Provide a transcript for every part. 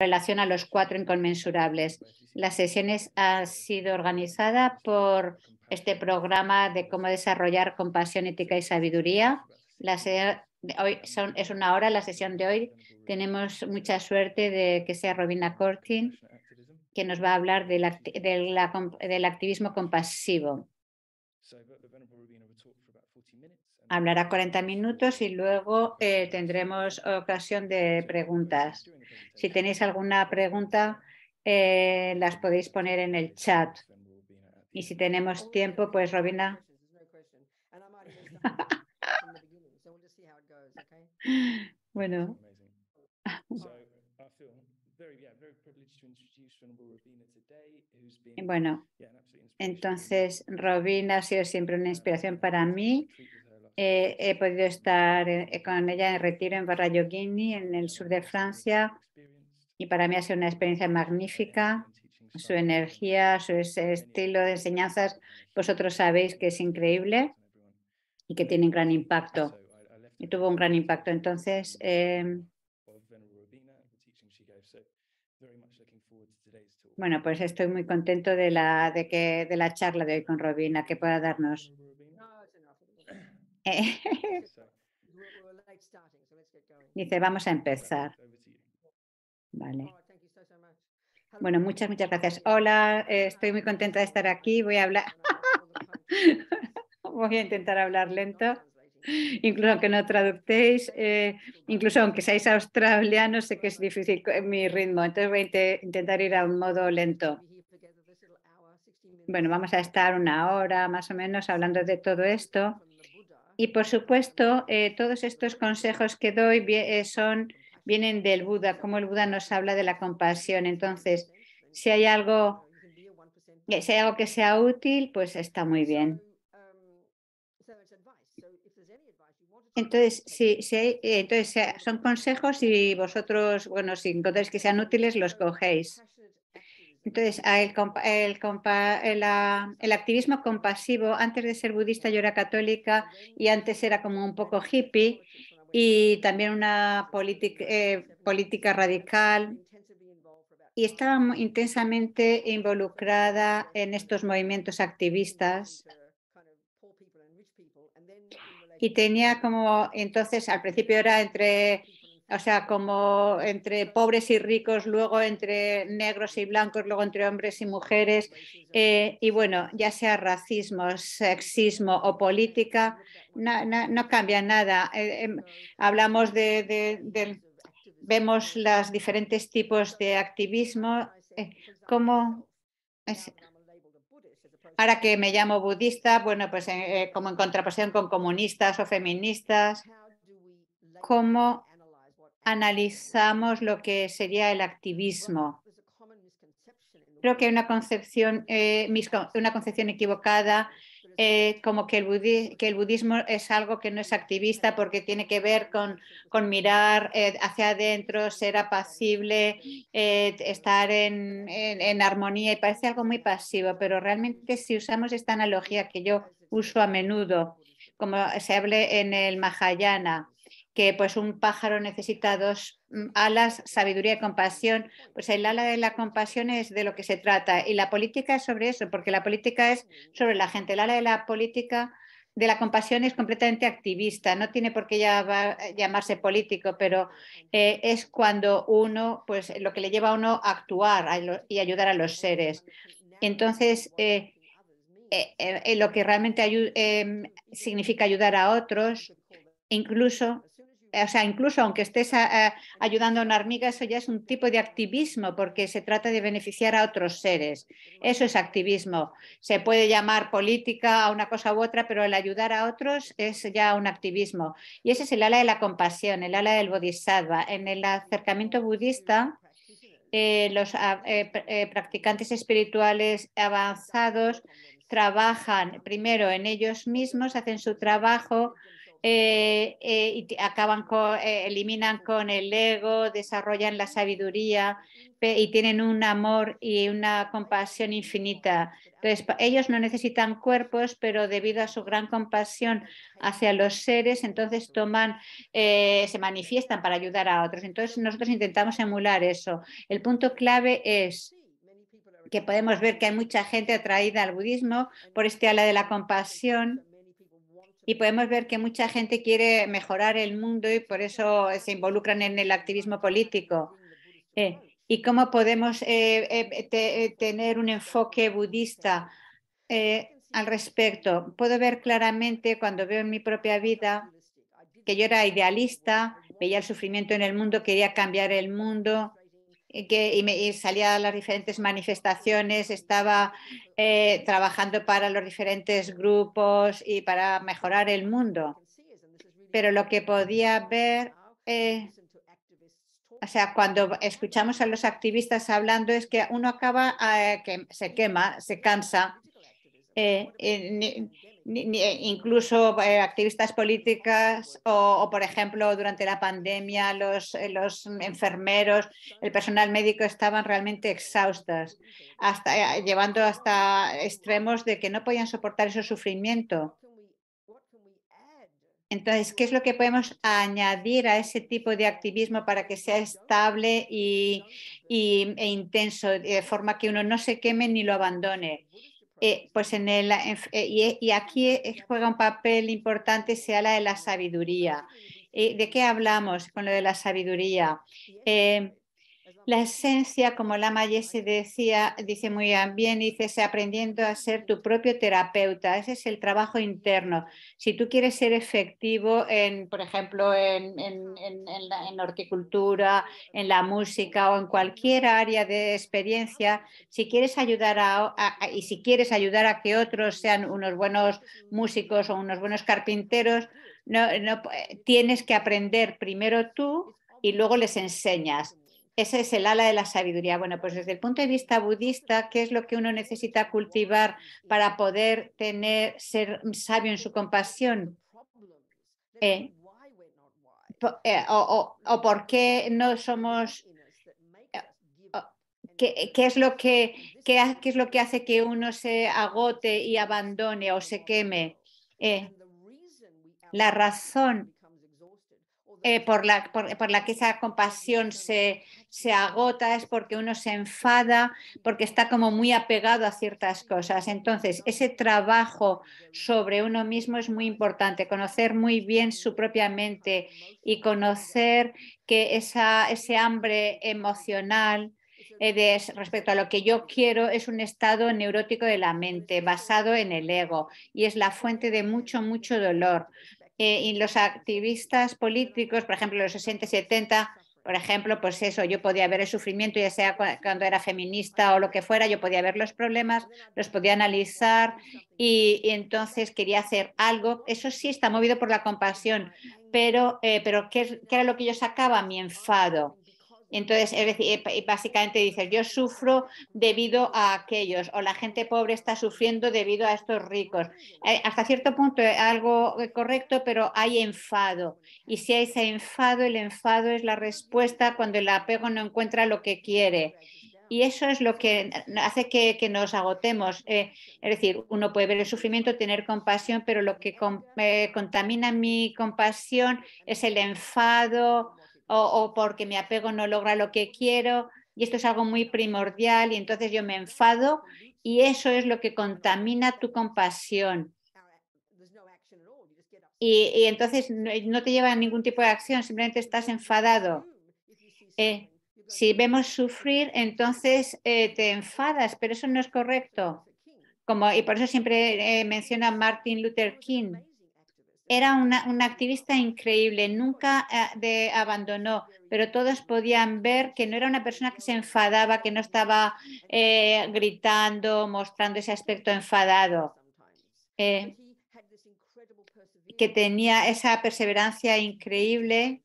relación a los cuatro inconmensurables. Pues Las sesiones ha sido organizada por este programa de cómo desarrollar compasión, ética y sabiduría. La hoy son, es una hora la sesión de hoy. Tenemos mucha suerte de que sea Robina Cortin, que nos va a hablar del, del activismo compasivo hablará 40 minutos y luego eh, tendremos ocasión de preguntas. Si tenéis alguna pregunta, eh, las podéis poner en el chat. Y si tenemos tiempo, pues Robina. bueno. Bueno, entonces Robina ha sido siempre una inspiración para mí, eh, he podido estar eh, con ella en retiro en Barrayogini, en el sur de Francia, y para mí ha sido una experiencia magnífica. Su energía, su estilo de enseñanzas, vosotros sabéis que es increíble y que tiene un gran impacto. Y tuvo un gran impacto. Entonces, eh, bueno, pues estoy muy contento de la, de que, de la charla de hoy con Robina que pueda darnos dice, vamos a empezar. Vale. Bueno, muchas, muchas gracias. Hola, estoy muy contenta de estar aquí. Voy a hablar. Voy a intentar hablar lento. Incluso aunque no traductéis, incluso aunque seáis australianos, sé que es difícil mi ritmo. Entonces voy a intentar ir a un modo lento. Bueno, vamos a estar una hora más o menos hablando de todo esto. Y por supuesto, eh, todos estos consejos que doy eh, son, vienen del Buda, como el Buda nos habla de la compasión. Entonces, si hay algo, eh, algo que sea útil, pues está muy bien. Entonces, sí, entonces son consejos y vosotros, bueno, si encontráis que sean útiles, los cogéis. Entonces, ah, el, activismo compasivo, antes de ser budista yo era católica y antes era como un poco hippie y también una eh, política radical y estaba intensamente involucrada en estos movimientos activistas y tenía como entonces al principio era entre o sea, como entre pobres y ricos, luego entre negros y blancos, luego entre hombres y mujeres, eh, y bueno, ya sea racismo, sexismo o política, no, cambia nada. Eh, em, hablamos de, vemos los diferentes tipos de activismo, eh, como... ahora que me llamo budista, bueno, pues como en contraposición con comunistas o feministas, cómo analizamos lo que sería el activismo. Creo que hay una concepción, eh, una concepción equivocada eh, como que el, budismo es algo que no es activista porque tiene que ver con, mirar eh, hacia adentro, ser apacible, estar en, armonía y parece algo muy pasivo, pero realmente si usamos esta analogía que yo uso a menudo, como se hable en el Mahayana, que pues un pájaro necesita dos mm, alas, sabiduría y compasión, pues el ala de la compasión es de lo que se trata y la política es sobre eso, porque la política es sobre la gente, el ala de la política de la compasión es completamente activista, no tiene por qué eh, llamarse político, pero eh, es cuando uno, pues lo que le lleva a uno a actuar y ayudar a los seres. Entonces, eh, lo que realmente em, significa ayudar a otros, incluso o sea, incluso aunque estés ayudando a una hormiga, eso ya es un tipo de activismo porque se trata de beneficiar a otros seres. Eso es activismo. Se puede llamar política a una cosa u otra, pero el ayudar a otros es ya un activismo. Y ese es el ala de la compasión, el ala del bodhisattva. En el acercamiento budista, eh, los eh, eh, practicantes espirituales avanzados trabajan primero en ellos mismos, hacen su trabajo eh, eh, acaban con, eh, eliminan con el ego, desarrollan la sabiduría y tienen un amor y una compasión infinita. Entonces, ellos no necesitan cuerpos, pero debido a su gran compasión hacia los seres, entonces toman, se manifiestan para ayudar a otros. Entonces, nosotros intentamos emular eso. El punto clave es que podemos ver que hay mucha gente atraída al budismo por este ala de la compasión y podemos ver que mucha gente quiere mejorar el mundo y por eso se involucran en el activismo político. Eh, ¿Y cómo podemos eh, eh, tener un enfoque budista al respecto? Puedo ver claramente cuando veo en mi propia vida que yo era idealista, veía el sufrimiento en el mundo, quería cambiar el mundo y, me, salía a las diferentes manifestaciones, estaba eh, trabajando para los diferentes grupos y para mejorar el mundo. Pero lo que podía ver, eh, o sea, cuando escuchamos a los activistas hablando es que uno acaba, eh, que se quema, se cansa eh, eh, eh, incluso activistas políticas o, por ejemplo, durante la pandemia los, enfermeros, el personal médico estaban realmente exhaustos, hasta, llevando hasta extremos de que no podían soportar ese sufrimiento. Entonces, ¿qué es lo que podemos añadir a ese tipo de activismo para que sea estable y, e intenso, de forma que uno no se queme ni lo abandone? Eh, pues en el, eh, y, aquí eh, juega un papel importante sea la de la sabiduría. ¿De qué hablamos con lo de la sabiduría? La esencia, como Lama Yese decía, dice muy bien, dices aprendiendo a ser tu propio terapeuta. Ese es el trabajo interno. Si tú quieres ser efectivo en, por ejemplo, en, la, horticultura, en la música o en cualquier área de experiencia, si quieres ayudar a, y si quieres ayudar a que otros sean unos buenos músicos o unos buenos carpinteros, no, no, eh, tienes que aprender primero tú y luego les enseñas. Ese es el ala de la sabiduría. Bueno, pues desde el punto de vista budista, ¿qué es lo que uno necesita cultivar para poder tener, ser sabio en su compasión? Eh, eh, o, por qué no somos eh, qué, es lo que, qué es lo que hace que uno se agote y abandone o se queme la razón eh, por, la, que esa compasión se, agota, es porque uno se enfada, porque está como muy apegado a ciertas cosas. Entonces, ese trabajo sobre uno mismo es muy importante, conocer muy bien su propia mente y conocer que esa, ese hambre emocional, eh, respecto a lo que yo quiero es un estado neurótico de la mente basado en el ego y es la fuente de mucho, mucho dolor. Eh, y los activistas políticos, por ejemplo, los 60 y 70, por ejemplo, pues eso, yo podía ver el sufrimiento, ya sea cuando era feminista o lo que fuera, yo podía ver los problemas, los podía analizar y, entonces quería hacer algo. Eso sí está movido por la compasión, pero, eh, pero ¿qué, era lo que yo sacaba? Mi enfado. Entonces, eh, básicamente dices, yo sufro debido a aquellos, o la gente pobre está sufriendo debido a estos ricos. Eh, hasta cierto punto es algo eh, correcto, pero hay enfado. Y si hay ese enfado, el enfado es la respuesta cuando el apego no encuentra lo que quiere. Y eso es lo que hace que, nos agotemos. es decir, uno puede ver el sufrimiento, tener compasión, pero lo que contamina mi compasión es el enfado, o, porque mi apego no logra lo que quiero y esto es algo muy primordial y entonces yo me enfado y eso es lo que contamina tu compasión. Y, entonces no, te lleva a ningún tipo de acción, simplemente estás enfadado. Eh, si vemos sufrir, entonces eh, te enfadas, pero eso no es correcto. Como, y por eso siempre eh, menciona Martin Luther King. Era una, activista increíble, nunca ah, abandonó, pero todos podían ver que no era una persona que se enfadaba, que no estaba eh, gritando, mostrando ese aspecto enfadado. Eh, que tenía esa perseverancia increíble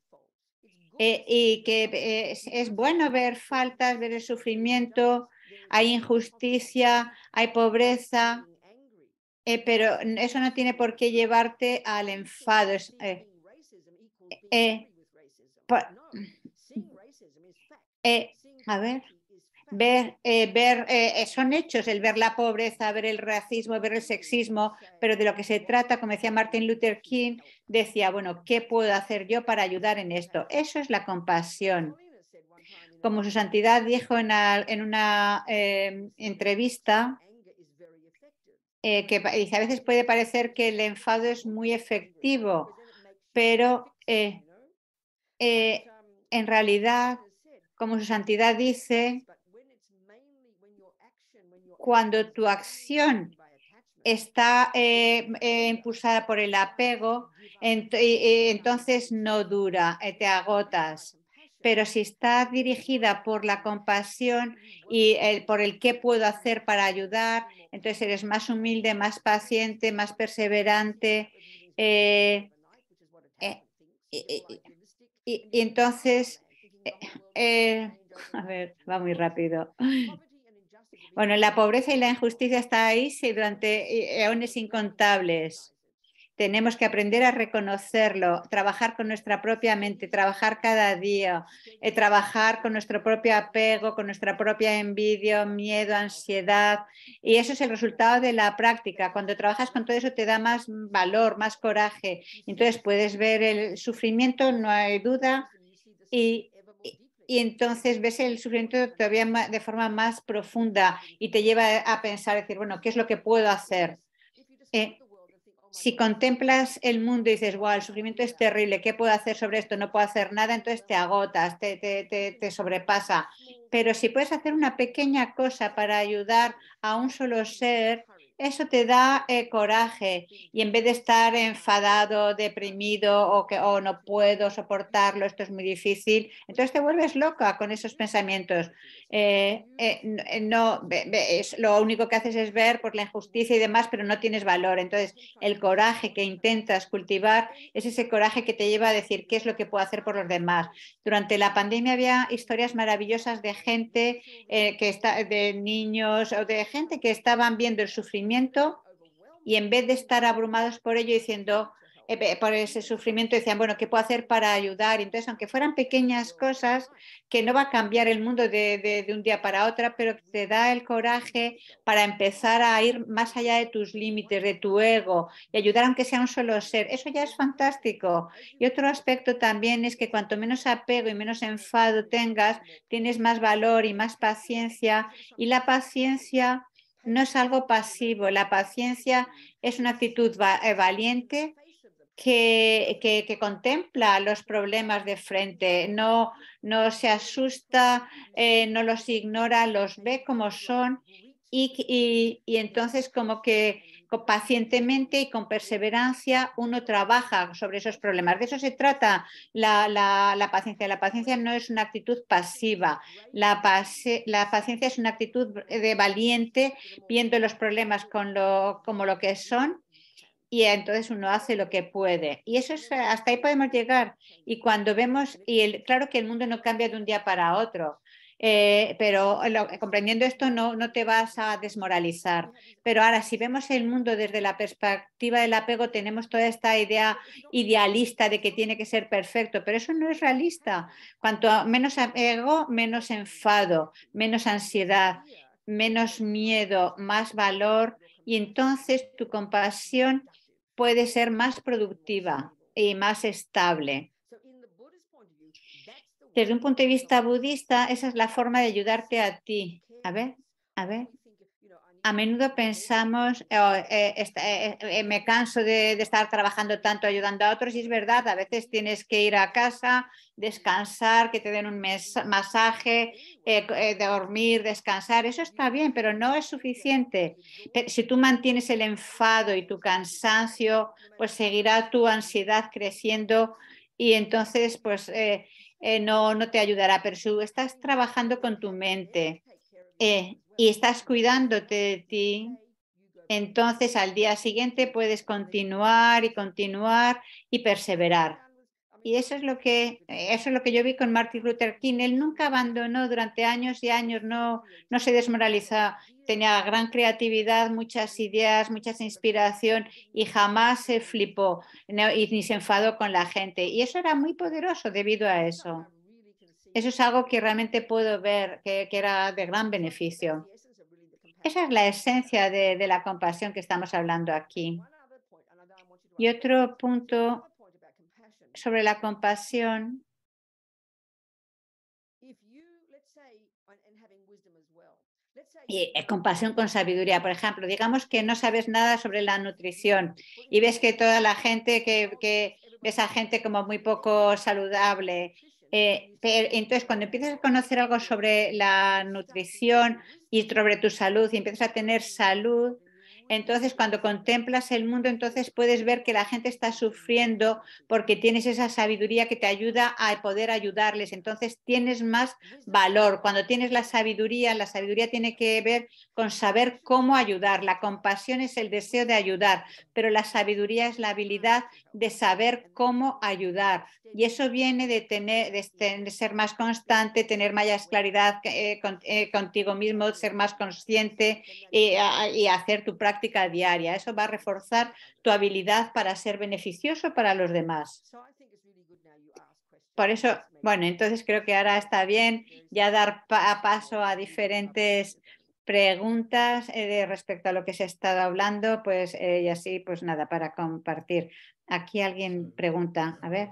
eh, y que es, es bueno ver faltas, ver el sufrimiento, hay injusticia, hay pobreza, eh, pero eso no tiene por qué llevarte al enfado. Eh, eh, a ver, ver, ver son hechos, el ver la pobreza, ver el racismo, ver el sexismo, pero de lo que se trata, como decía Martin Luther King, decía, bueno, ¿qué puedo hacer yo para ayudar en esto? Eso es la compasión. Como su santidad dijo en una entrevista, eh, a veces puede parecer que el enfado es muy efectivo, pero eh, eh, en realidad, como su santidad dice, cuando tu acción está eh, impulsada por el apego, entonces no dura, te agotas pero si está dirigida por la compasión y por el qué puedo hacer para ayudar, entonces eres más humilde, más paciente, más perseverante. Eh, eh, y, entonces, eh, a ver, va muy rápido. Bueno, la pobreza y la injusticia está ahí durante eones incontables tenemos que aprender a reconocerlo, trabajar con nuestra propia mente, trabajar cada día, eh, trabajar con nuestro propio apego, con nuestra propia envidia, miedo, ansiedad. Y eso es el resultado de la práctica. Cuando trabajas con todo eso te da más valor, más coraje. Entonces puedes ver el sufrimiento, no hay duda. Y, entonces ves el sufrimiento todavía de forma más profunda y te lleva a pensar, decir, bueno, ¿qué es lo que puedo hacer? Eh, si contemplas el mundo y dices, wow, el sufrimiento es terrible, ¿qué puedo hacer sobre esto? No puedo hacer nada, entonces te agotas, te, te, te, te sobrepasa. Pero si puedes hacer una pequeña cosa para ayudar a un solo ser, eso te da eh, coraje y en vez de estar enfadado, deprimido o que oh, no puedo soportarlo, esto es muy difícil, entonces te vuelves loca con esos pensamientos. Eh, eh, no, lo único que haces es ver por la injusticia y demás, pero no tienes valor. Entonces, el coraje que intentas cultivar es ese coraje que te lleva a decir qué es lo que puedo hacer por los demás. Durante la pandemia había historias maravillosas de gente que está, de niños o de gente que estaban viendo el sufrimiento y en vez de estar abrumados por ello diciendo, eh, por ese sufrimiento, decían, bueno, ¿qué puedo hacer para ayudar? Entonces, aunque fueran pequeñas cosas, que no va a cambiar el mundo de, de un día para otro, pero te da el coraje para empezar a ir más allá de tus límites, de tu ego, y ayudar aunque sea un solo ser. Eso ya es fantástico. Y otro aspecto también es que cuanto menos apego y menos enfado tengas, tienes más valor y más paciencia. Y la paciencia no es algo pasivo. La paciencia es una actitud eh, valiente que, contempla los problemas de frente, no, no se asusta, eh, no los ignora, los ve como son y, y entonces como que pacientemente y con perseverancia uno trabaja sobre esos problemas. De eso se trata la, paciencia. La paciencia no es una actitud pasiva. La, paciencia es una actitud de valiente, viendo los problemas como lo que son. Y entonces uno hace lo que puede. Y eso es, hasta ahí podemos llegar. Y cuando vemos, y claro que el mundo no cambia de un día para otro eh, pero comprendiendo esto no, no te vas a desmoralizar. Pero ahora, si vemos el mundo desde la perspectiva del apego, tenemos toda esta idea idealista de que tiene que ser perfecto, pero eso no es realista. Cuanto menos apego, menos enfado, menos ansiedad, menos miedo, más valor y entonces tu compasión puede ser más productiva y más estable. Desde un punto de vista budista, esa es la forma de ayudarte a ti. A ver, a ver. A menudo pensamos, eh, eh, eh, me canso de, estar trabajando tanto ayudando a otros y es verdad, a veces tienes que ir a casa, descansar, que te den un masaje, dormir, descansar, eso está bien, pero no es suficiente. Si tú mantienes el enfado y tu cansancio, pues seguirá tu ansiedad creciendo y entonces pues eh, no, no te ayudará, pero si estás trabajando con tu mente eh, y estás cuidándote de ti, entonces al día siguiente puedes continuar y continuar y perseverar. Y eso es lo que, eh, eso es lo que yo vi con Martin Luther King. Él nunca abandonó durante años y años, no, se desmoralizó. Tenía gran creatividad, muchas ideas, mucha inspiración y jamás se flipó ni se enfadó con la gente. Y eso era muy poderoso debido a eso. Eso es algo que realmente puedo ver que, era de gran beneficio. Esa es la esencia de, de la compasión que estamos hablando aquí. Y otro punto sobre la compasión. Y eh, compasión con sabiduría. Por ejemplo, digamos que no sabes nada sobre la nutrición y ves que toda la gente, que, ves a gente como muy poco saludable. Eh, entonces, cuando empiezas a conocer algo sobre la nutrición y sobre tu salud y empiezas a tener salud, entonces, cuando contemplas el mundo, entonces puedes ver que la gente está sufriendo porque tienes esa sabiduría que te ayuda a poder ayudarles. Entonces, tienes más valor. Cuando tienes la sabiduría, la sabiduría tiene que ver con saber cómo ayudar. La compasión es el deseo de ayudar, pero la sabiduría es la habilidad de saber cómo ayudar. Y eso viene de, tener, de ser más constante, tener más claridad eh, eh, contigo mismo, ser más consciente y ah, hacer tu práctica práctica diaria. Eso va a reforzar tu habilidad para ser beneficioso para los demás. Por eso, bueno, entonces creo que ahora está bien ya dar a paso a diferentes preguntas eh, respecto a lo que se ha estado hablando, pues eh, y así, pues nada, para compartir. Aquí alguien pregunta, a ver.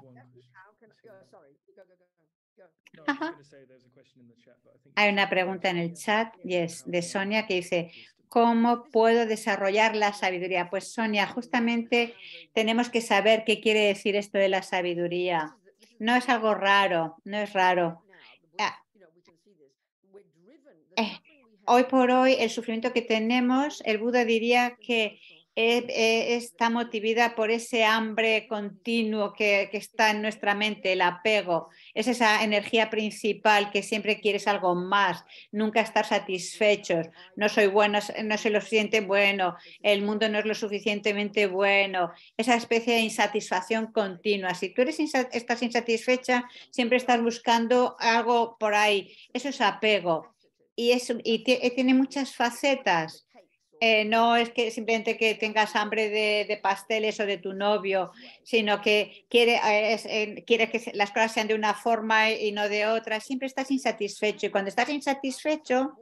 Hay una pregunta en el chat, yes, de Sonia, que dice, ¿Cómo puedo desarrollar la sabiduría? Pues Sonia, justamente tenemos que saber qué quiere decir esto de la sabiduría. No es algo raro, no es raro. Ah, eh, hoy por hoy el sufrimiento que tenemos, el Buda diría que eh, eh, está motivada por ese hambre continuo que, está en nuestra mente, el apego. Es esa energía principal que siempre quieres algo más, nunca estar satisfechos. No soy bueno, no se lo siente bueno, el mundo no es lo suficientemente bueno. Esa especie de insatisfacción continua. Si tú eres estás insatisfecha, siempre estás buscando algo por ahí. Eso es apego. Y, y tiene muchas facetas eh, no es que simplemente que tengas hambre de, pasteles o de tu novio, sino que quiere, eh, es, eh, que las cosas sean de una forma y no de otra. Siempre estás insatisfecho y cuando estás insatisfecho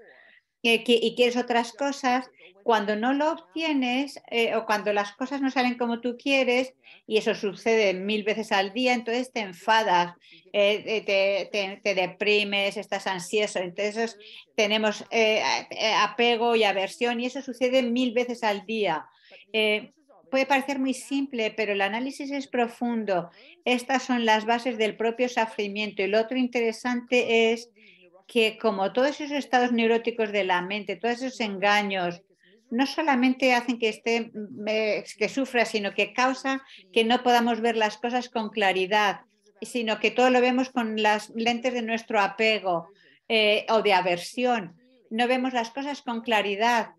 y quieres otras cosas, cuando no lo obtienes eh, o cuando las cosas no salen como tú quieres, y eso sucede mil veces al día, entonces te enfadas, eh, eh, te, deprimes, estás ansioso, entonces tenemos apego y aversión, y eso sucede mil veces al día. Puede parecer muy simple, pero el análisis es profundo. Estas son las bases del propio sufrimiento. Y lo otro interesante es que como todos esos estados neuróticos de la mente, todos esos engaños, no solamente hacen que, esté, mm, eh, que sufra, sino que causa que no podamos ver las cosas con claridad, sino que todo lo vemos con las lentes de nuestro apego eh, o de aversión. No vemos las cosas con claridad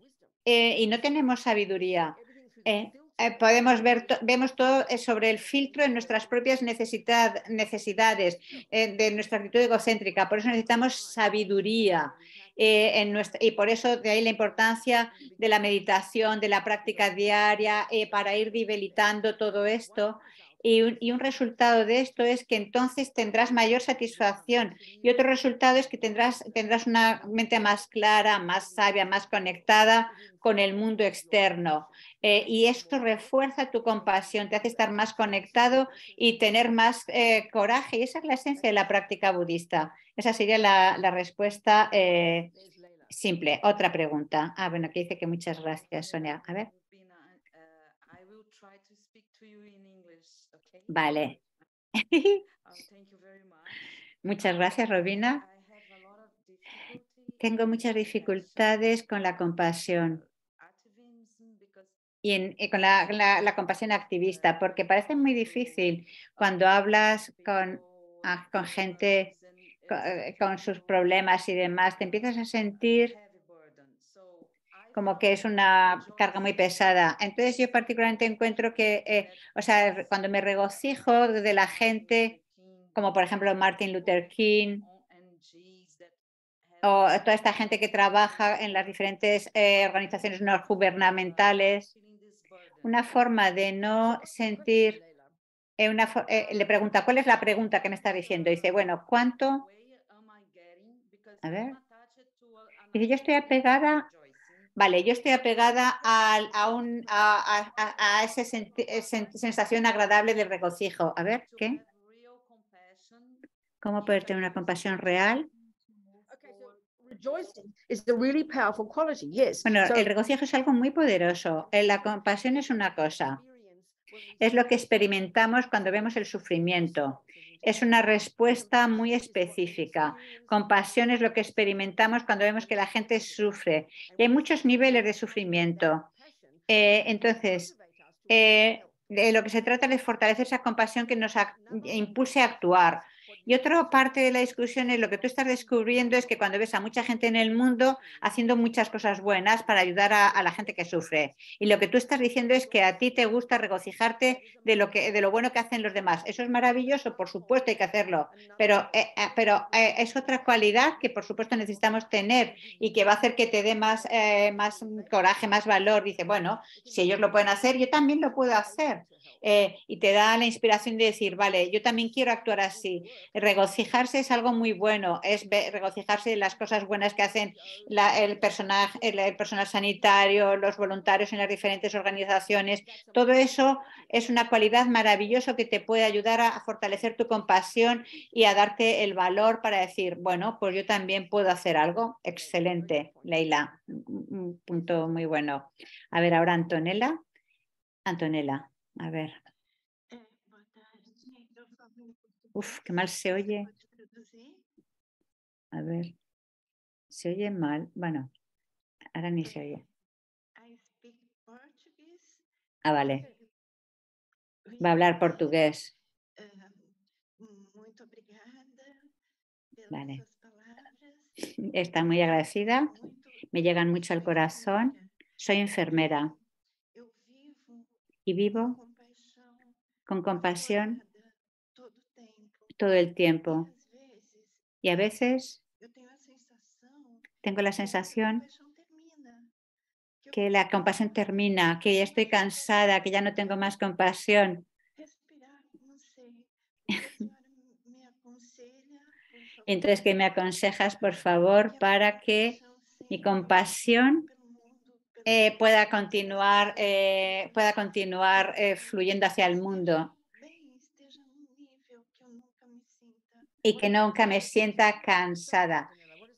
eh, y no tenemos sabiduría. podemos ver, vemos todo sobre el filtro en nuestras propias necesidad, necesidades, de nuestra actitud egocéntrica. Por eso necesitamos sabiduría. Eh, y por eso de ahí la importancia de la meditación, de la práctica diaria, eh, para ir debilitando todo esto y un, resultado de esto es que entonces tendrás mayor satisfacción y otro resultado es que tendrás, tendrás una mente más clara, más sabia, más conectada con el mundo externo. Eh, y esto refuerza tu compasión, te hace estar más conectado y tener más eh, coraje. Y esa es la esencia de la práctica budista. Esa sería la, respuesta eh, simple. Otra pregunta. Ah, bueno, que dice que muchas gracias, Sonia. A ver. Vale. Oh, muchas gracias, Robina. Tengo muchas dificultades con la compasión y, con la, compasión activista, porque parece muy difícil cuando hablas con, ah, gente eh, con sus problemas y demás, te empiezas a sentir como que es una carga muy pesada. Entonces yo particularmente encuentro que, eh, o sea, cuando me regocijo de la gente, como por ejemplo Martin Luther King, o toda esta gente que trabaja en las diferentes eh, organizaciones no gubernamentales, una forma de no sentir, eh, una, le pregunta, ¿cuál es la pregunta que me está diciendo? dice, bueno, ¿cuánto? A ver. Dice, yo estoy apegada vale, yo estoy apegada a, a, un, a, a esa eh, sensación agradable de regocijo. A ver, ¿qué? ¿Cómo poder tener una compasión real? Bueno, el regocijo es algo muy poderoso. Eh, la compasión es una cosa. Es lo que experimentamos cuando vemos el sufrimiento. Es una respuesta muy específica. Compasión es lo que experimentamos cuando vemos que la gente sufre. Y hay muchos niveles de sufrimiento. Eh, entonces, eh, de lo que se trata es fortalecer esa compasión que nos impulse a actuar, y otra parte de la discusión es lo que tú estás descubriendo es que cuando ves a mucha gente en el mundo haciendo muchas cosas buenas para ayudar a, la gente que sufre. Y lo que tú estás diciendo es que a ti te gusta regocijarte de lo, que, de lo bueno que hacen los demás. Eso es maravilloso, por supuesto hay que hacerlo, pero, eh, eh, pero eh, es otra cualidad que por supuesto necesitamos tener y que va a hacer que te dé más, más coraje, más valor. Dice, bueno, si ellos lo pueden hacer, yo también lo puedo hacer. Eh, y te da la inspiración de decir, vale, yo también quiero actuar así. Regocijarse es algo muy bueno, es regocijarse de las cosas buenas que hacen el, el, personal sanitario, los voluntarios en las diferentes organizaciones. Todo eso es una cualidad maravillosa que te puede ayudar a, a fortalecer tu compasión y a darte el valor para decir, bueno, pues yo también puedo hacer algo. Excelente, Leila. Un punto muy bueno. A ver, ahora Antonella. Antonella. A ver. Eh, Uf, qué mal se oye. A ver. Se oye mal. Bueno, ahora ni se oye. Ah, vale. Va a hablar portugués. Eh, vale. Está muy agradecida. Me llegan mucho al corazón. Soy enfermera y vivo con compasión todo el tiempo. Y a veces tengo la sensación que la compasión termina, que ya estoy cansada, que ya no tengo más compasión. Entonces, que me aconsejas, por favor, para que mi compasión eh, pueda continuar, eh, pueda continuar eh, fluyendo hacia el mundo y que nunca me sienta cansada.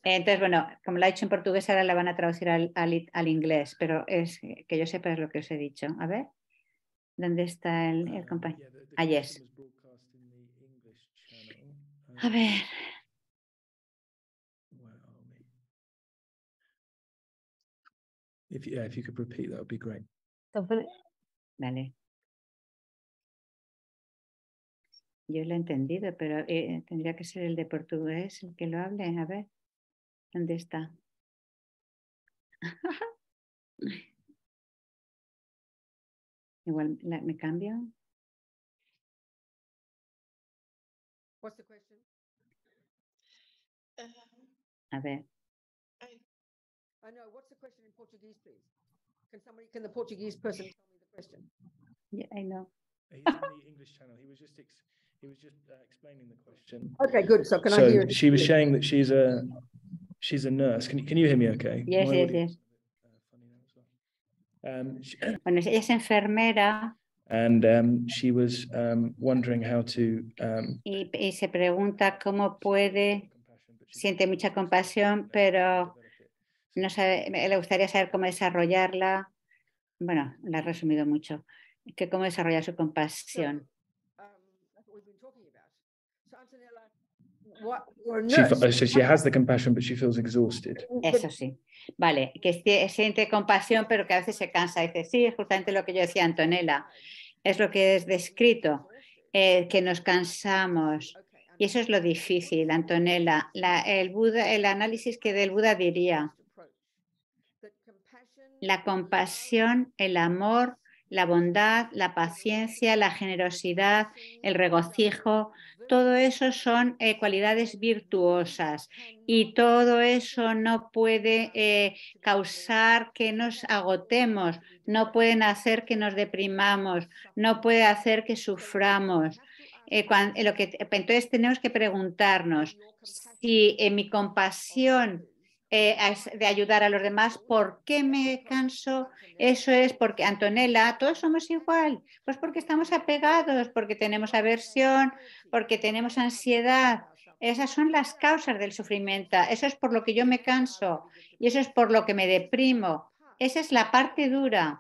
Entonces, bueno, como lo ha dicho en portugués, ahora la van a traducir al, al, inglés, pero es que yo sepa lo que os he dicho. A ver, ¿dónde está el, compañero? Ah, ah A ver, um, If, Vale. Yo lo he entendido, pero eh, tendría que ser el de portugués el que lo hable. A ver, ¿dónde está? Igual me cambio. A ver. I know. What's the question in Portuguese, please? Can somebody, can the Portuguese person tell me the question? Yeah, I know. He's on the English channel. He was just ex- he was just uh, explaining the question. Okay, good. So can so I hear? She was saying that she's a she's a nurse. Can you, can you hear me? Okay. Yes, yes, yes. Um, she, es enfermera. And um, she was um, wondering how to. Um, y, y se pregunta cómo puede. Siente mucha compasión, pero no le gustaría saber cómo desarrollarla. Bueno, la he resumido mucho. Que cómo desarrollar su compasión. Eso sí. Vale, que siente compasión, pero que a veces se cansa. Dice, sí, es justamente lo que yo decía Antonella. Es lo que es descrito, eh, que nos cansamos. Y eso es lo difícil, Antonella. el análisis que del Buda diría, la compasión, el amor, la bondad, la paciencia, la generosidad, el regocijo, todo eso son eh, cualidades virtuosas y todo eso no puede eh, causar que nos agotemos, no pueden hacer que nos deprimamos, no puede hacer que suframos. Eh, lo que, entonces tenemos que preguntarnos si mi compasión eh, de ayudar a los demás, ¿por qué me canso? Eso es porque, Antonella, todos somos igual, pues porque estamos apegados, porque tenemos aversión, porque tenemos ansiedad. Esas son las causas del sufrimiento, eso es por lo que yo me canso y eso es por lo que me deprimo. Esa es la parte dura.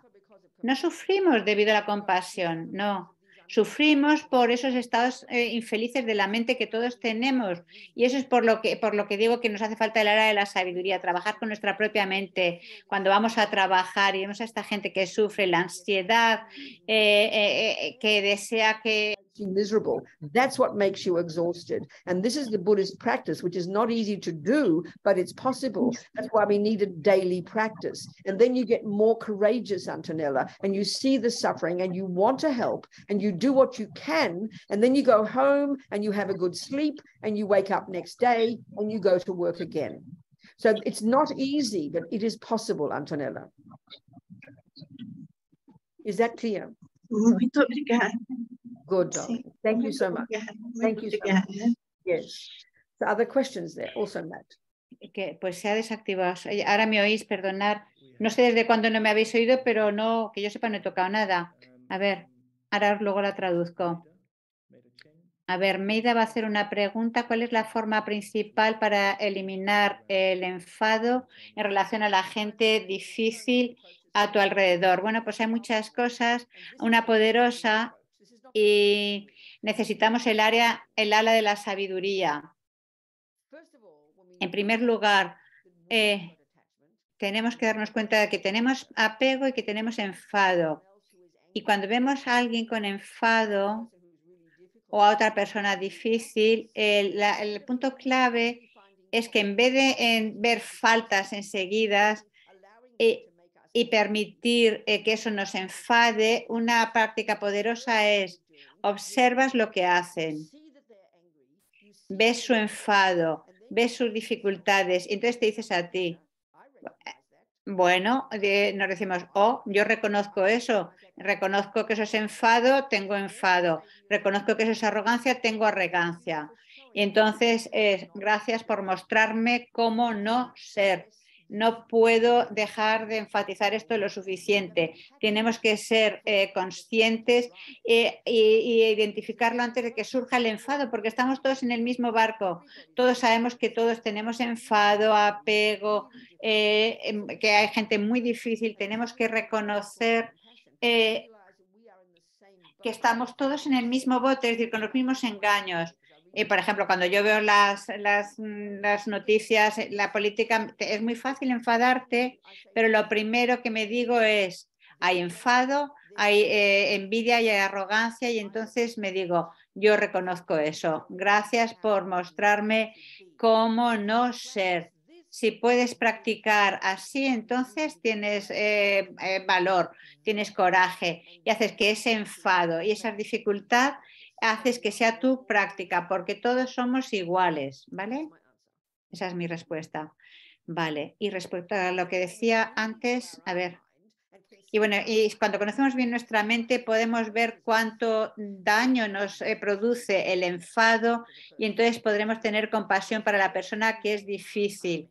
No sufrimos debido a la compasión, no. Sufrimos por esos estados eh, infelices de la mente que todos tenemos. Y eso es por lo, que, por lo que digo que nos hace falta el área de la sabiduría, trabajar con nuestra propia mente. Cuando vamos a trabajar y vemos a esta gente que sufre la ansiedad, eh, eh, que desea que you miserable. That's what makes you exhausted. And this is the Buddhist practice, which is not easy to do, but it's possible. That's why we need a daily practice. And then you get more courageous, Antonella, and you see the suffering and you want to help and you do what you can. And then you go home and you have a good sleep and you wake up next day and you go to work again. So it's not easy, but it is possible, Antonella. Is that clear? Muito obrigada. Good, Thank you so much. Thank you Yes. other questions there also, Matt. Que, pues se ha desactivado. Ahora me oís, perdonar. No sé desde cuándo no me habéis oído, pero no, que yo sepa, no he tocado nada. A ver, ahora luego la traduzco. A ver, Meida va a hacer una pregunta. ¿Cuál es la forma principal para eliminar el enfado en relación a la gente difícil a tu alrededor? Bueno, pues hay muchas cosas. Una poderosa y necesitamos el, área, el ala de la sabiduría. En primer lugar, eh, tenemos que darnos cuenta de que tenemos apego y que tenemos enfado. Y cuando vemos a alguien con enfado o a otra persona difícil, el, punto clave es que en vez de ver faltas enseguidas y, permitir eh, que eso nos enfade, una práctica poderosa es observas lo que hacen, ves su enfado, ves sus dificultades, y entonces te dices a ti, bueno, nos decimos, oh, yo reconozco eso, reconozco que eso es enfado, tengo enfado, reconozco que eso es arrogancia, tengo arrogancia. Y entonces, gracias por mostrarme cómo no ser no puedo dejar de enfatizar esto lo suficiente. Tenemos que ser eh, conscientes e, identificarlo antes de que surja el enfado, porque estamos todos en el mismo barco. Todos sabemos que todos tenemos enfado, apego, eh, em, que hay gente muy difícil. Tenemos que reconocer que estamos todos en el mismo bote, es decir, con los mismos engaños por ejemplo, cuando yo veo las, mm, noticias, eh, la política, es muy fácil enfadarte, pero lo primero que me digo es, hay enfado, hay eh, envidia y hay arrogancia, y entonces me digo, yo reconozco eso. Gracias por mostrarme cómo no ser. Si puedes practicar así, entonces tienes eh, valor, tienes coraje y haces que ese enfado y esa dificultad haces que sea tu práctica, porque todos somos iguales, ¿vale? Esa es mi respuesta. Vale, y respecto a lo que decía antes, a ver, y bueno, y eh, cuando conocemos bien nuestra mente podemos ver cuánto daño nos eh, produce el enfado y entonces podremos tener compasión para la persona que es difícil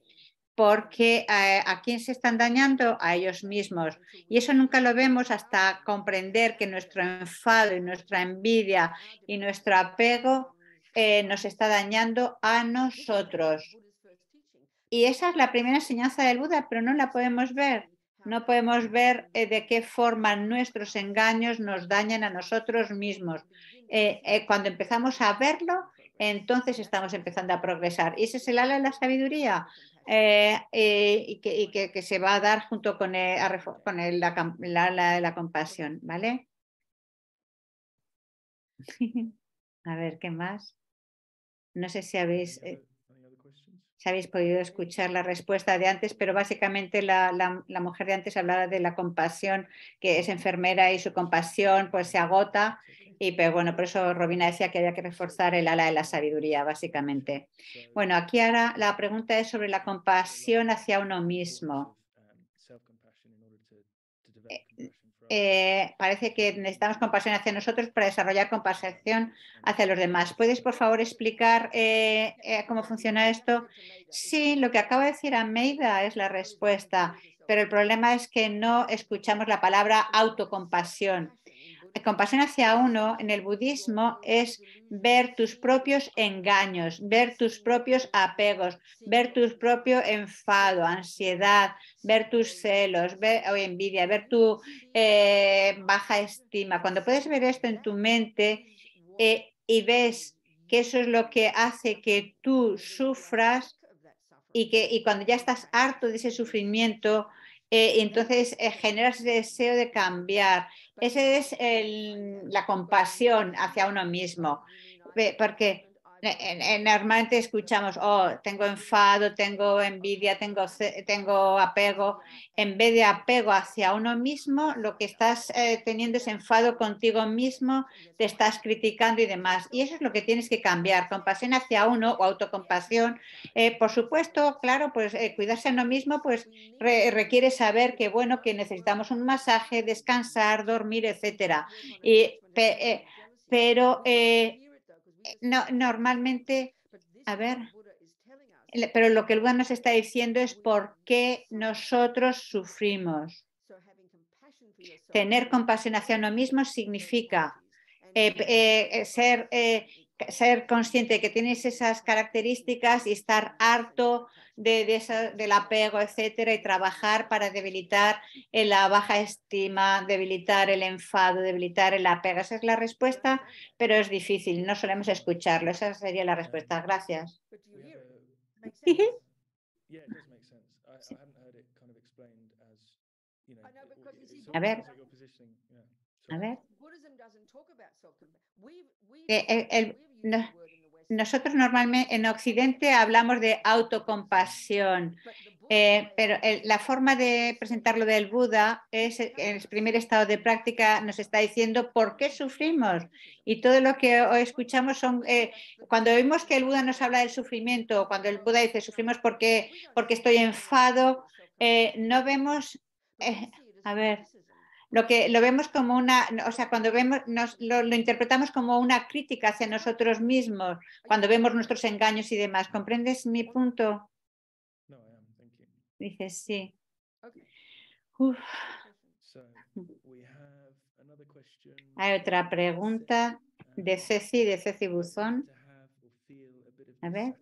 porque eh, a quién se están dañando, a ellos mismos. Y eso nunca lo vemos hasta comprender que nuestro enfado y nuestra envidia y nuestro apego eh, nos está dañando a nosotros. Y esa es la primera enseñanza del Buda, pero no la podemos ver. No podemos ver eh, de qué forma nuestros engaños nos dañan a nosotros mismos. cuando empezamos a verlo, entonces estamos empezando a progresar. Y ese es el ala de la sabiduría, eh, eh, y, que, se va a dar junto con, el, la, compasión, ¿vale? a ver, ¿qué más? No sé eh, si habéis, podido escuchar la respuesta de antes, pero básicamente la, la, mujer de antes hablaba de la compasión, que es enfermera y su compasión pues se agota y pero bueno, por eso Robina decía que había que reforzar el ala de la sabiduría, básicamente. Bueno, aquí ahora la pregunta es sobre la compasión hacia uno mismo. Eh, eh, parece que necesitamos compasión hacia nosotros para desarrollar compasión hacia los demás. ¿Puedes, por favor, explicar eh, cómo funciona esto? Sí, lo que acaba de decir Ameida es la respuesta, pero el problema es que no escuchamos la palabra autocompasión compasión hacia uno en el budismo es ver tus propios engaños, ver tus propios apegos, ver tu propio enfado, ansiedad, ver tus celos ver, envidia, ver tu eh, baja estima. Cuando puedes ver esto en tu mente eh, y ves que eso es lo que hace que tú sufras y, que, cuando ya estás harto de ese sufrimiento, eh, entonces generas ese deseo de cambiar esa es el, la compasión hacia uno mismo, porque normalmente escuchamos, oh, tengo enfado, tengo envidia, tengo, tengo apego. En vez de apego hacia uno mismo, lo que estás eh, teniendo es enfado contigo mismo, te estás criticando y demás. Y eso es lo que tienes que cambiar, compasión hacia uno o autocompasión. Eh, por supuesto, claro, pues eh, cuidarse a uno mismo pues requiere saber que, bueno, que necesitamos un masaje, descansar, dormir, etc. pero eh, no, normalmente, a ver, pero lo que el Buda nos está diciendo es por qué nosotros sufrimos. Tener compasión hacia uno mismo significa eh, eh, ser ser consciente de que tienes esas características y estar harto de, del apego, etcétera, y trabajar para debilitar la baja estima, debilitar el enfado, debilitar el apego. Esa es la respuesta, pero es difícil, no solemos escucharlo. Esa sería la respuesta. Gracias. A ver. A ver. Eh, eh, el, no, nosotros normalmente en Occidente hablamos de autocompasión, eh, pero la forma de presentarlo del Buda es en el primer estado de práctica nos está diciendo por qué sufrimos y todo lo que escuchamos son eh, cuando oímos que el Buda nos habla del sufrimiento, cuando el Buda dice sufrimos porque porque estoy enfado, eh, no vemos a ver lo que lo vemos como una, o sea, cuando vemos, nos, lo, interpretamos como una crítica hacia nosotros mismos, cuando vemos nuestros engaños y demás. ¿Comprendes mi punto? Dices, sí. Hay otra pregunta um, de Ceci, de Ceci Buzón. A ver.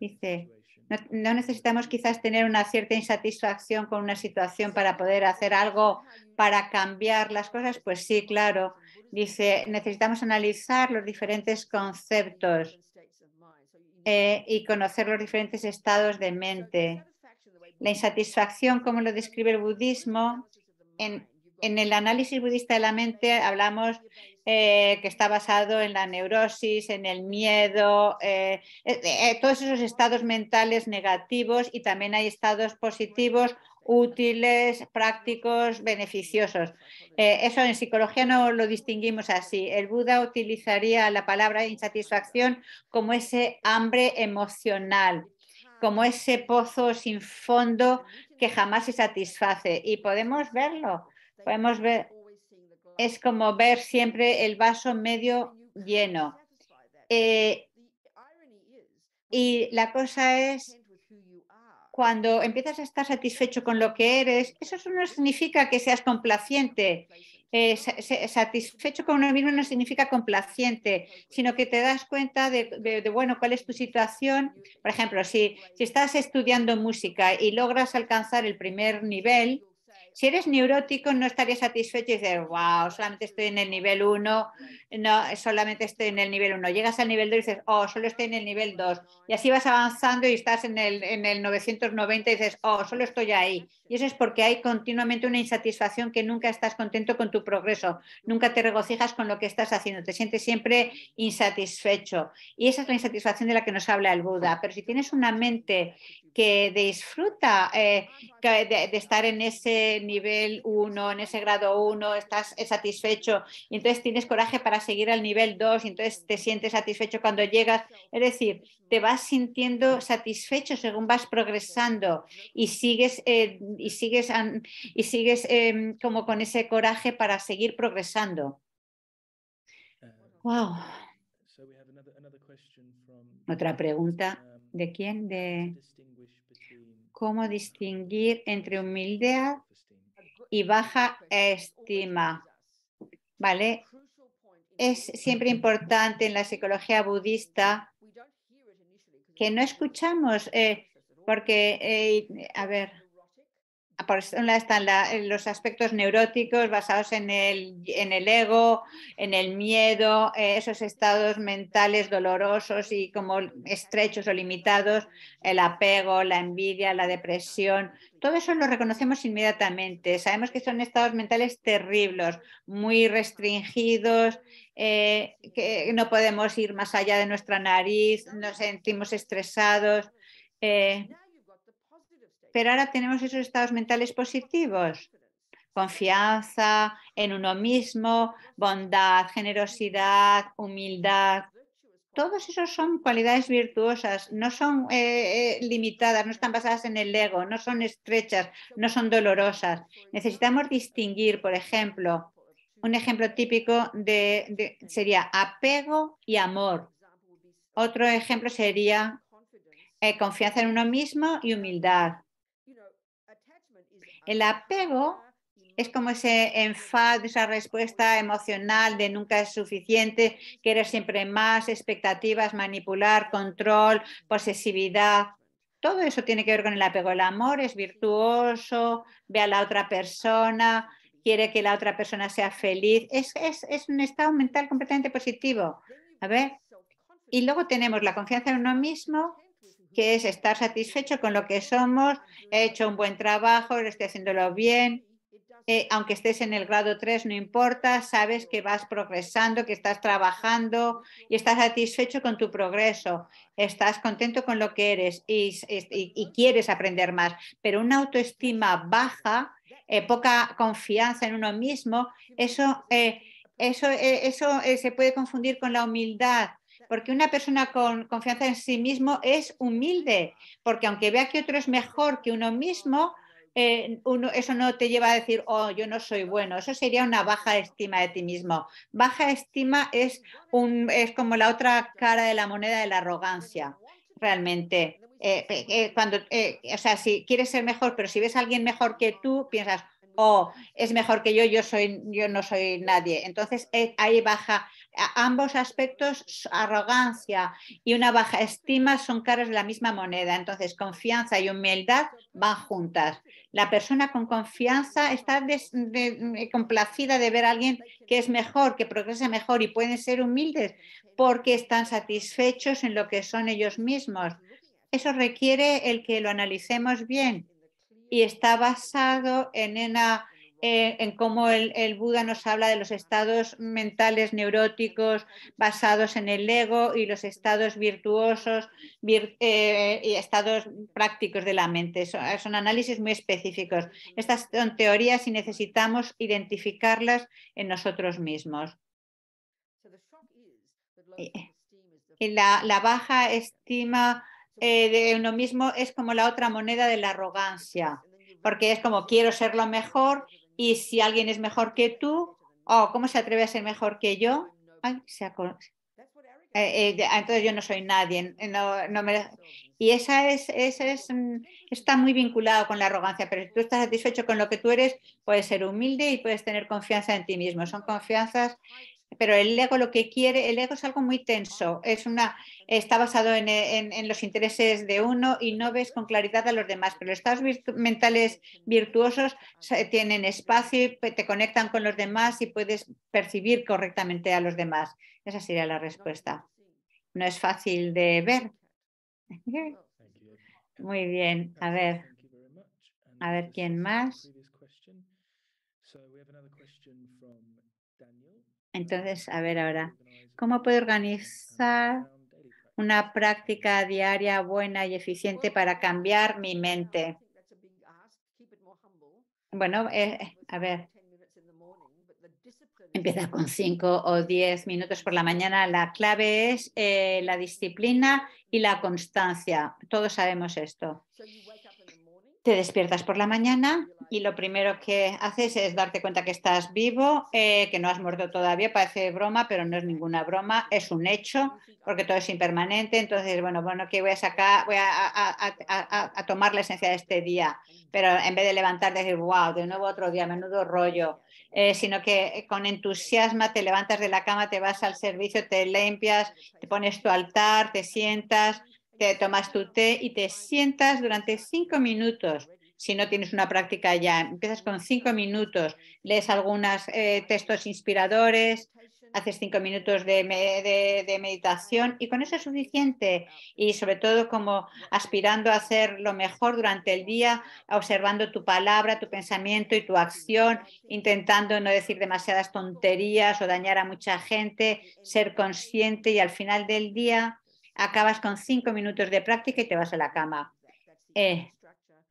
Dice, no, necesitamos quizás tener una cierta insatisfacción con una situación para poder hacer algo para cambiar las cosas. Pues sí, claro. Dice, necesitamos analizar los diferentes conceptos eh, y conocer los diferentes estados de mente. La insatisfacción, como lo describe el budismo, en, en el análisis budista de la mente hablamos eh, que está basado en la neurosis, en el miedo, eh, eh, todos esos estados mentales negativos y también hay estados positivos útiles, prácticos, beneficiosos. eso en psicología no lo distinguimos así. El Buda utilizaría la palabra insatisfacción como ese hambre emocional, como ese pozo sin fondo que jamás se satisface. Y podemos verlo podemos ver, es como ver siempre el vaso medio lleno. Eh, y la cosa es, cuando empiezas a estar satisfecho con lo que eres, eso no significa que seas complaciente. Eh, satisfecho con uno mismo no significa complaciente, sino que te das cuenta de, bueno, cuál es tu situación. Por ejemplo, si, si estás estudiando música y logras alcanzar el primer nivel, si eres neurótico no estarías satisfecho y dices, wow, solamente estoy en el nivel 1, no, solamente estoy en el nivel 1. Llegas al nivel 2 y dices, oh, solo estoy en el nivel 2. Y así vas avanzando y estás en el, en el 990 y dices, oh, solo estoy ahí. Y eso es porque hay continuamente una insatisfacción que nunca estás contento con tu progreso, nunca te regocijas con lo que estás haciendo, te sientes siempre insatisfecho. Y esa es la insatisfacción de la que nos habla el Buda. Pero si tienes una mente que disfruta eh, de, estar en ese nivel 1, en ese grado 1, estás satisfecho, y entonces tienes coraje para seguir al nivel 2, entonces te sientes satisfecho cuando llegas. Es decir, te vas sintiendo satisfecho según vas progresando y sigues, eh, y sigues, y sigues em, como con ese coraje para seguir progresando. Uh, wow. Otra pregunta. Um, ¿De quién? De cómo distinguir entre humildad y baja estima. ¿Vale? Es siempre importante en la psicología budista que no escuchamos, eh, porque, eh, a ver, por están los aspectos neuróticos basados en el, en el ego, en el miedo, eh, esos estados mentales dolorosos y como estrechos o limitados, el apego, la envidia, la depresión. Todo eso lo reconocemos inmediatamente. Sabemos que son estados mentales terribles, muy restringidos, eh, que no podemos ir más allá de nuestra nariz, nos sentimos estresados. Eh, pero ahora tenemos esos estados mentales positivos. Confianza en uno mismo, bondad, generosidad, humildad. Todos esos son cualidades virtuosas, no son eh, eh, limitadas, no están basadas en el ego, no son estrechas, no son dolorosas. Necesitamos distinguir, por ejemplo, un ejemplo típico sería apego y amor. Otro ejemplo sería eh, confianza en uno mismo y humildad. El apego es como ese enfado, esa respuesta emocional de nunca es suficiente, querer siempre más, expectativas, manipular, control, posesividad. Todo eso tiene que ver con el apego. El amor es virtuoso, ve a la otra persona, quiere que la otra persona sea feliz. Es, un estado mental completamente positivo. A ver. Y luego tenemos la confianza en uno mismo, que es estar satisfecho con lo que somos, he hecho un buen trabajo, lo estoy haciéndolo bien, eh, aunque estés en el grado 3, no importa, sabes que vas progresando, que estás trabajando y estás satisfecho con tu progreso, estás contento con lo que eres y, quieres aprender más. Pero una autoestima baja, eh, poca confianza en uno mismo, eso, eh, eso, eso se puede confundir con la humildad porque una persona con confianza en sí mismo es humilde, porque aunque vea que otro es mejor que uno mismo, eh, uno, eso no te lleva a decir, oh, yo no soy bueno. Eso sería una baja estima de ti mismo. Baja estima es, un, es como la otra cara de la moneda de la arrogancia, realmente. Eh, eh, cuando, o sea, si quieres ser mejor, pero si ves a alguien mejor que tú, piensas, oh, es mejor que yo, yo, soy, yo no soy nadie. Entonces ahí baja ambos aspectos, arrogancia y una baja estima, son caras de la misma moneda. Entonces, confianza y humildad van juntas. La persona con confianza está eh, complacida de ver a alguien que es mejor, que progresa mejor y pueden ser humildes porque están satisfechos en lo que son ellos mismos. Eso requiere el que lo analicemos bien y está basado en una eh, en cómo el, Buda nos habla de los estados mentales neuróticos basados en el ego y los estados virtuosos eh, y estados prácticos de la mente. Son, análisis muy específicos. Estas son teorías y necesitamos identificarlas en nosotros mismos. Y la, baja estima eh, de uno mismo es como la otra moneda de la arrogancia, porque es como quiero ser lo mejor y si alguien es mejor que tú, o oh, ¿cómo se atreve a ser mejor que yo? Eh, eh, ah, entonces yo no soy nadie. No, Y esa es, es, mm, está muy vinculado con la arrogancia, pero si tú estás satisfecho con lo que tú eres, puedes ser humilde y puedes tener confianza en ti mismo. Son confianzas pero el ego lo que quiere, el ego es algo muy tenso, es una, está basado en, los intereses de uno y no ves con claridad a los demás, pero los estados mentales virtuosos tienen espacio te conectan con los demás y puedes percibir correctamente a los demás. Esa sería la respuesta. No es fácil de ver. Muy bien, a ver. A ver, ¿quién más? Entonces, a ver ahora, ¿cómo puedo organizar una práctica diaria buena y eficiente para cambiar mi mente? Bueno, eh, eh, a ver, empieza con cinco o diez minutos por la mañana. La clave es eh, la disciplina y la constancia. Todos sabemos esto. Te despiertas por la mañana, y lo primero que haces es darte cuenta que estás vivo, eh, que no has muerto todavía, parece broma, pero no es ninguna broma, es un hecho, porque todo es impermanente, entonces, bueno, bueno, que voy a sacar, voy a, tomar la esencia de este día, pero en vez de levantar, decir, wow, de nuevo otro día, menudo rollo, eh, sino que con entusiasmo te levantas de la cama, te vas al servicio, te limpias, te pones tu altar, te sientas, te tomas tu té y te sientas durante cinco minutos si no tienes una práctica ya. Empiezas con cinco minutos, lees algunos eh, textos inspiradores, haces cinco minutos de, meditación y con eso es suficiente. Y sobre todo como aspirando a hacer lo mejor durante el día, observando tu palabra, tu pensamiento y tu acción, intentando no decir demasiadas tonterías o dañar a mucha gente, ser consciente y al final del día acabas con cinco minutos de práctica y te vas a la cama. Eh,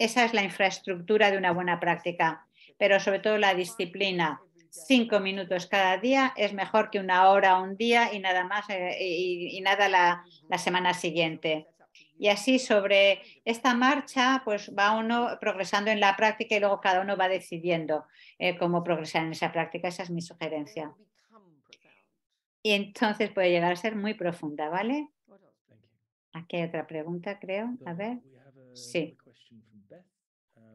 esa es la infraestructura de una buena práctica, pero sobre todo la disciplina. Cinco minutos cada día es mejor que una hora un día y nada más eh, y, nada la, semana siguiente. Y así sobre esta marcha, pues va uno progresando en la práctica y luego cada uno va decidiendo eh, cómo progresar en esa práctica. Esa es mi sugerencia. Y entonces puede llegar a ser muy profunda, ¿vale? Aquí hay otra pregunta, creo. A ver. Sí.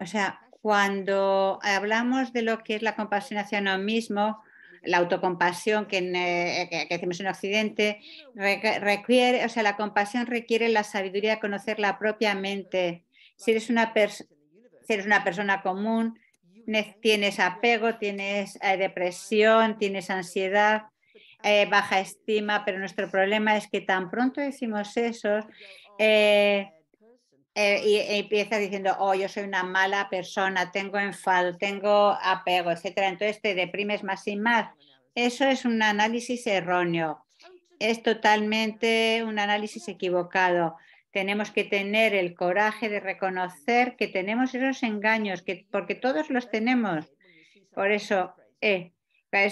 O sea, cuando hablamos de lo que es la compasión hacia uno mismo, la autocompasión que, hacemos eh, en Occidente, requiere, o sea, la compasión requiere la sabiduría de conocerla propiamente. Si eres una, persona común, tienes apego, tienes eh, depresión, tienes ansiedad, eh, baja estima, pero nuestro problema es que tan pronto decimos eso, eh, y, diciendo, oh, yo soy una mala persona, tengo enfado, tengo apego, etcétera. Entonces te deprimes más y más. Eso es un análisis erróneo. Es totalmente un análisis equivocado. Tenemos que tener el coraje de reconocer que tenemos esos engaños, que, porque todos los tenemos. Por eso, eh, eh,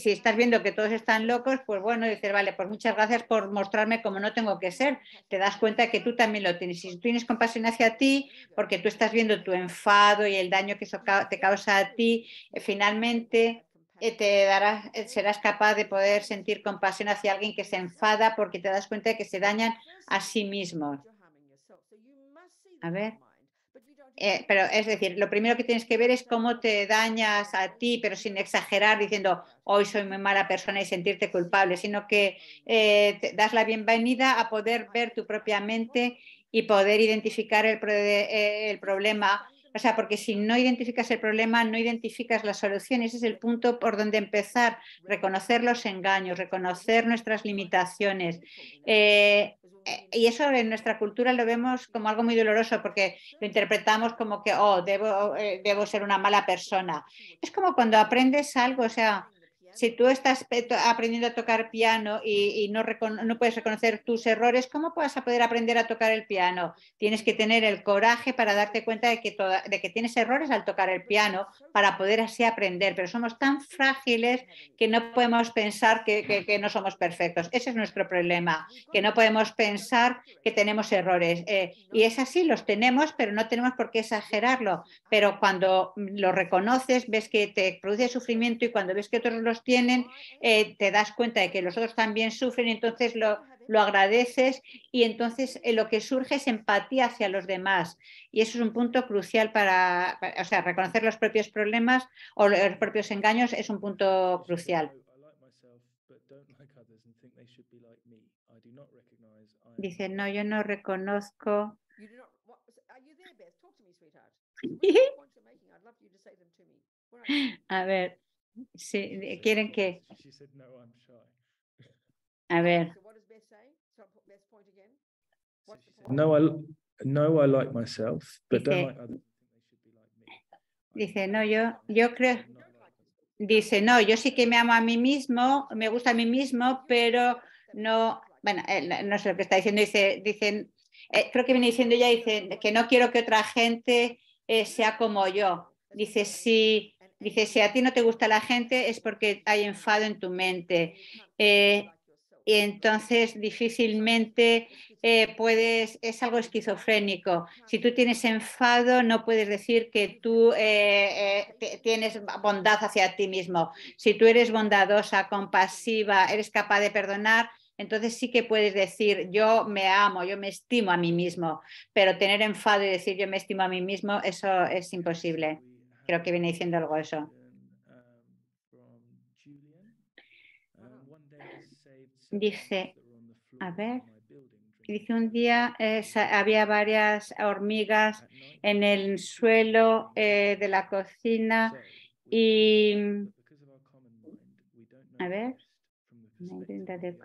si, estás viendo que todos están locos, pues bueno, dices, vale, pues muchas gracias por mostrarme como no tengo que ser. Te das cuenta que tú también lo tienes. Si tienes compasión hacia ti, porque tú estás viendo tu enfado y el daño que eso te causa a ti, eh, finalmente eh, te darás, serás capaz de poder sentir compasión hacia alguien que se enfada porque te das cuenta de que se dañan a sí mismos. A ver. Eh, pero es decir, lo primero que tienes que ver es cómo te dañas a ti, pero sin exagerar diciendo hoy soy muy mala persona y sentirte culpable, sino que eh, das la bienvenida a poder ver tu propia mente y poder identificar el, eh, el problema o sea, porque si no identificas el problema, no identificas la solución. Ese es el punto por donde empezar. Reconocer los engaños, reconocer nuestras limitaciones. Eh, eh, y eso en nuestra cultura lo vemos como algo muy doloroso porque lo interpretamos como que, oh, debo, eh, debo ser una mala persona. Es como cuando aprendes algo, o sea, si tú estás aprendiendo a tocar piano y, no, no, puedes reconocer tus errores, ¿cómo vas a poder aprender a tocar el piano? Tienes que tener el coraje para darte cuenta de que, tienes errores al tocar el piano para poder así aprender, pero somos tan frágiles que no podemos pensar que, no somos perfectos. Ese es nuestro problema, que no podemos pensar que tenemos errores. Eh, y es así, los tenemos, pero no tenemos por qué exagerarlo. Pero cuando lo reconoces, ves que te produce sufrimiento y cuando ves que otros los tienen, eh, te das cuenta de que los otros también sufren, entonces lo, lo agradeces y entonces eh, lo que surge es empatía hacia los demás. Y eso es un punto crucial para, para o sea, reconocer los propios problemas o los propios engaños es un punto crucial. Dice, no, yo no reconozco. A ver, si quieren que... A ver. No, no, dice, no, yo, yo creo... Dice, no, yo sí que me amo a mí mismo, me gusta a mí mismo, pero no... Bueno, eh, no sé lo que está diciendo, dice, dicen, eh, creo que viene diciendo ya, dice, que no quiero que otra gente eh, sea como yo. Dice, sí Dice, si a ti no te gusta la gente es porque hay enfado en tu mente. Eh, y entonces difícilmente eh, puedes, es algo esquizofrénico. Si tú tienes enfado, no puedes decir que tú eh, tienes bondad hacia ti mismo. Si tú eres bondadosa, compasiva, eres capaz de perdonar, entonces sí que puedes decir, yo me amo, yo me estimo a mí mismo, pero tener enfado y decir, yo me estimo a mí mismo, eso es imposible. Creo que viene diciendo algo eso. Dice, a ver, dice un día había varias hormigas en el suelo eh, de la cocina y a ver a ver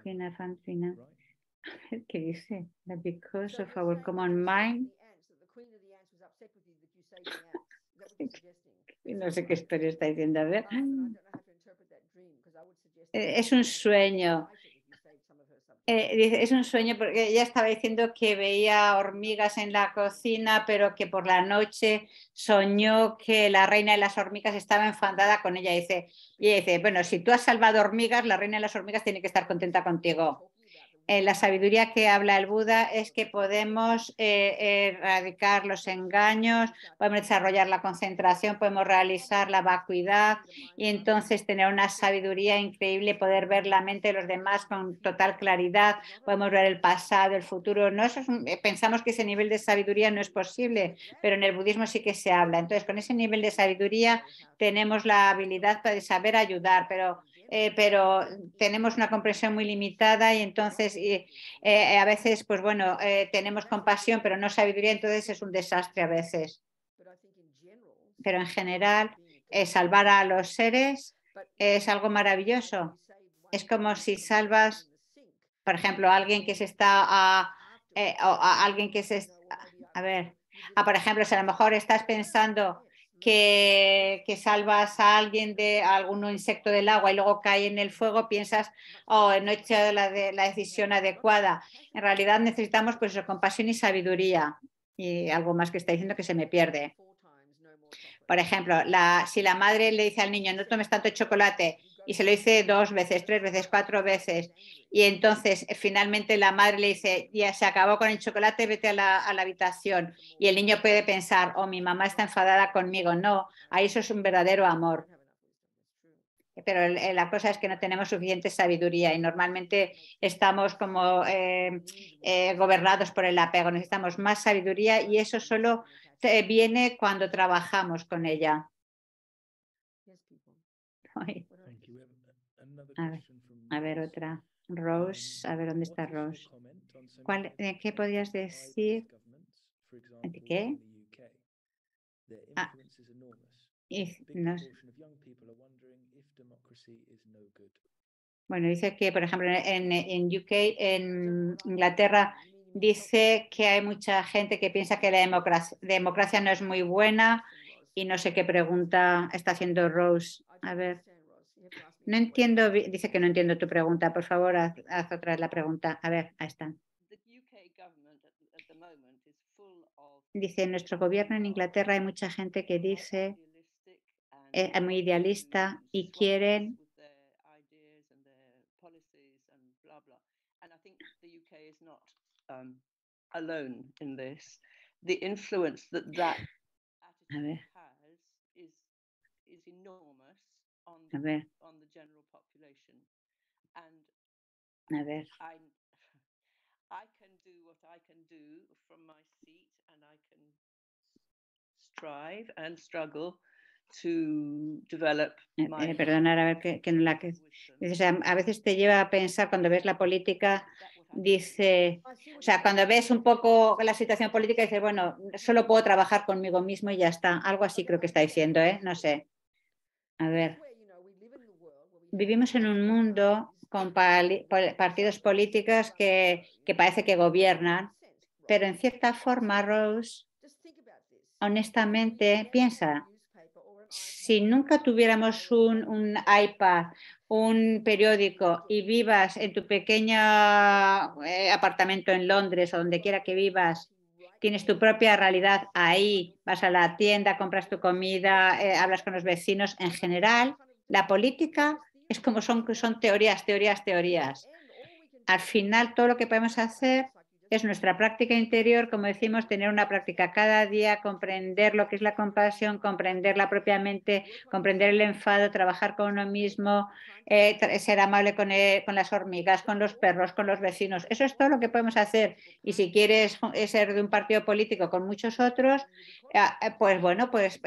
qué dice because of our common mind no sé qué historia está diciendo. A ver. Eh, es un sueño. Eh, es un sueño porque ella estaba diciendo que veía hormigas en la cocina, pero que por la noche soñó que la reina de las hormigas estaba enfadada con ella. Dice, y dice, bueno, si tú has salvado hormigas, la reina de las hormigas tiene que estar contenta contigo. Eh, la sabiduría que habla el Buda es que podemos eh, erradicar los engaños, podemos desarrollar la concentración, podemos realizar la vacuidad y entonces tener una sabiduría increíble, poder ver la mente de los demás con total claridad, podemos ver el pasado, el futuro. No, eh, pensamos que ese nivel de sabiduría no es posible, pero en el budismo sí que se habla. Entonces, con ese nivel de sabiduría tenemos la habilidad para saber ayudar, pero eh, pero tenemos una comprensión muy limitada y entonces eh, a veces, pues bueno, eh, tenemos compasión, pero no sabiduría, entonces es un desastre a veces. Pero en general, salvar a los seres es algo maravilloso. Es como si salvas, por ejemplo, a alguien que se está a, alguien que se a ver, a, por ejemplo, si a lo mejor estás pensando que, salvas a alguien de algún insecto del agua y luego cae en el fuego, piensas, oh, no he hecho la, la decisión adecuada. En realidad necesitamos pues compasión y sabiduría y algo más que está diciendo que se me pierde. Por ejemplo, si la madre le dice al niño, no tomes tanto chocolate, y se lo hice dos veces, tres veces, cuatro veces. Y entonces eh, finalmente la madre le dice, ya se acabó con el chocolate, vete a la, habitación. Y el niño puede pensar, oh, mi mamá está enfadada conmigo. No, a eso es un verdadero amor. Pero eh, la cosa es que no tenemos suficiente sabiduría y normalmente estamos como eh, gobernados por el apego. Necesitamos más sabiduría y eso solo viene cuando trabajamos con ella. A ver, otra. Rose, a ver dónde está Rose. Eh, ¿Qué podrías decir? qué? Ah, bueno, dice que, por ejemplo, en, en UK, en Inglaterra, dice que hay mucha gente que piensa que la democracia no es muy buena y no sé qué pregunta está haciendo Rose. A ver. No entiendo, dice que no entiendo tu pregunta. Por favor, haz, otra vez la pregunta. A ver, ahí está. Dice, nuestro gobierno en Inglaterra hay mucha gente que dice, es eh, muy idealista y quieren a ver a ver. A ver. Eh, eh, perdonar, a ver que, la que. a veces te lleva a pensar cuando ves la política, dice. Oh, o sea, cuando ves un poco la situación política, dice bueno, solo puedo trabajar conmigo mismo y ya está. Algo así creo que está diciendo, ¿eh? No sé. A ver vivimos en un mundo con partidos políticos que, parece que gobiernan, pero en cierta forma, Rose, honestamente, piensa, si nunca tuviéramos un, iPad, un periódico y vivas en tu pequeño eh, apartamento en Londres o donde quiera que vivas, tienes tu propia realidad ahí, vas a la tienda, compras tu comida, eh, hablas con los vecinos, en general, la política es como son, son teorías, teorías, teorías. Al final todo lo que podemos hacer es nuestra práctica interior, como decimos, tener una práctica cada día, comprender lo que es la compasión, comprenderla propiamente, comprender el enfado, trabajar con uno mismo, eh, ser amable eh, con, las hormigas, con los perros, con los vecinos. Eso es todo lo que podemos hacer. Y si quieres eh, ser de un partido político con muchos otros, pues bueno, pues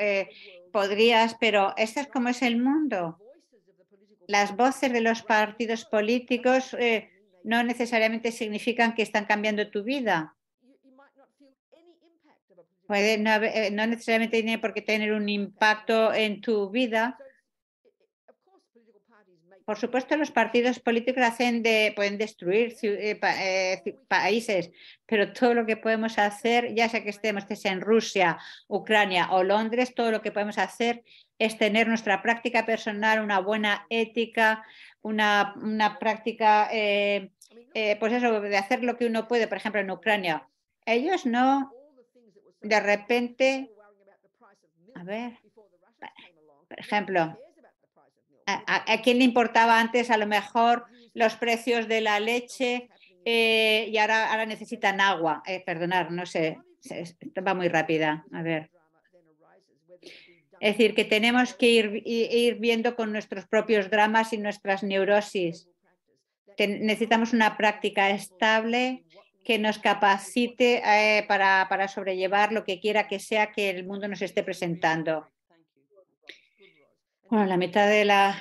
podrías, pero este es como es el mundo las voces de los partidos políticos eh, no necesariamente significan que están cambiando tu vida. Eh, no, necesariamente tiene por qué tener un impacto en tu vida. Por supuesto, los partidos políticos hacen pueden destruir eh, países, pero todo lo que podemos hacer, ya sea que estemos, en Rusia, Ucrania o Londres, todo lo que podemos hacer es tener nuestra práctica personal, una buena ética, una, práctica, eh, eh, pues eso, de hacer lo que uno puede, por ejemplo, en Ucrania. Ellos no, de repente, a ver, por ejemplo, a, quién le importaba antes a lo mejor los precios de la leche eh, y ahora, ahora necesitan agua. perdonar, no sé, va muy rápida. A ver. Es decir, que tenemos que ir, viendo con nuestros propios dramas y nuestras neurosis. necesitamos una práctica estable que nos capacite eh, para, sobrellevar lo que quiera que sea que el mundo nos esté presentando. Bueno, la mitad de la,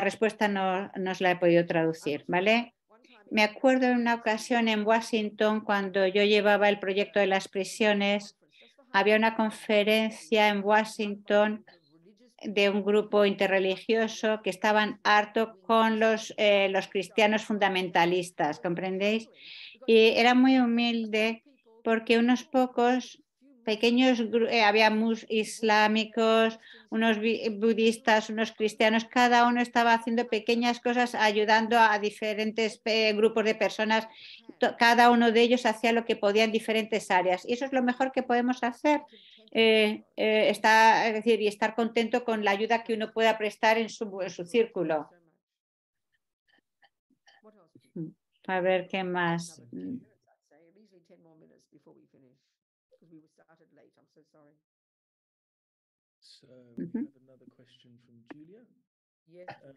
respuesta no, nos la he podido traducir, ¿vale? Me acuerdo de una ocasión en Washington cuando yo llevaba el proyecto de las prisiones había una conferencia en Washington de un grupo interreligioso que estaban harto con los, eh, los cristianos fundamentalistas, ¿comprendéis? Y era muy humilde porque unos pocos pequeños, eh, había islámicos, unos budistas, unos cristianos, cada uno estaba haciendo pequeñas cosas ayudando a diferentes grupos de personas, cada uno de ellos hacía lo que podía en diferentes áreas. Y eso es lo mejor que podemos hacer, eh, eh, está, es decir, y estar contento con la ayuda que uno pueda prestar en su, en su círculo. A ver qué más because we were started late. I'm so sorry. So we mm-hmm. have another question from Julia. Yes. Um,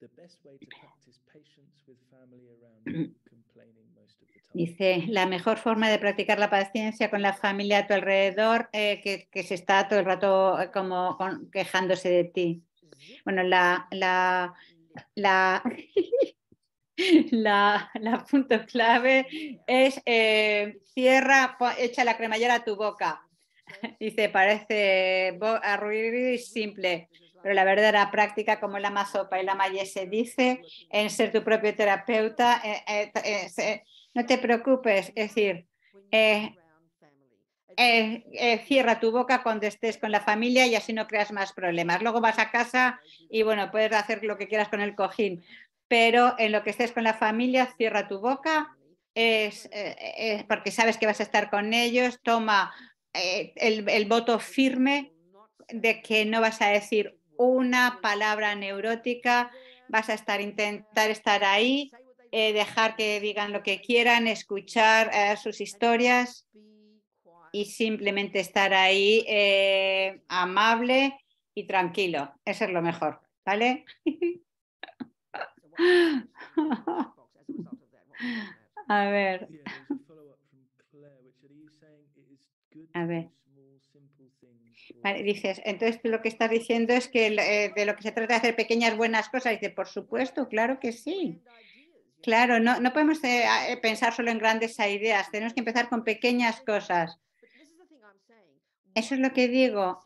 the best way to practice patience with family around mm. complaining most of the time. Dice, la mejor forma de practicar la paciencia con la familia a tu alrededor eh, que, que, se está todo el rato eh, como con, quejándose de ti. Bueno, la, la, la, la, punto clave es eh, cierra, echa la cremallera a tu boca. Dice, parece y simple, pero la verdadera práctica, como la masopa y la malle se dice, en ser tu propio terapeuta, eh, eh, no te preocupes, es decir, cierra tu boca cuando estés con la familia y así no creas más problemas. Luego vas a casa y bueno, puedes hacer lo que quieras con el cojín, pero en lo que estés con la familia, cierra tu boca, eh, eh, porque sabes que vas a estar con ellos, toma eh, el, voto firme de que no vas a decir una palabra neurótica, vas a estar, intentar estar ahí, dejar que digan lo que quieran, escuchar sus historias y simplemente estar ahí amable y tranquilo. Eso es lo mejor, ¿vale? A ver. A ver. dices, entonces lo que estás diciendo es que eh, de lo que se trata de hacer pequeñas buenas cosas. Dice, por supuesto, claro que sí. Claro, no, no podemos eh, eh, pensar solo en grandes ideas, tenemos que empezar con pequeñas cosas. Eso es lo que digo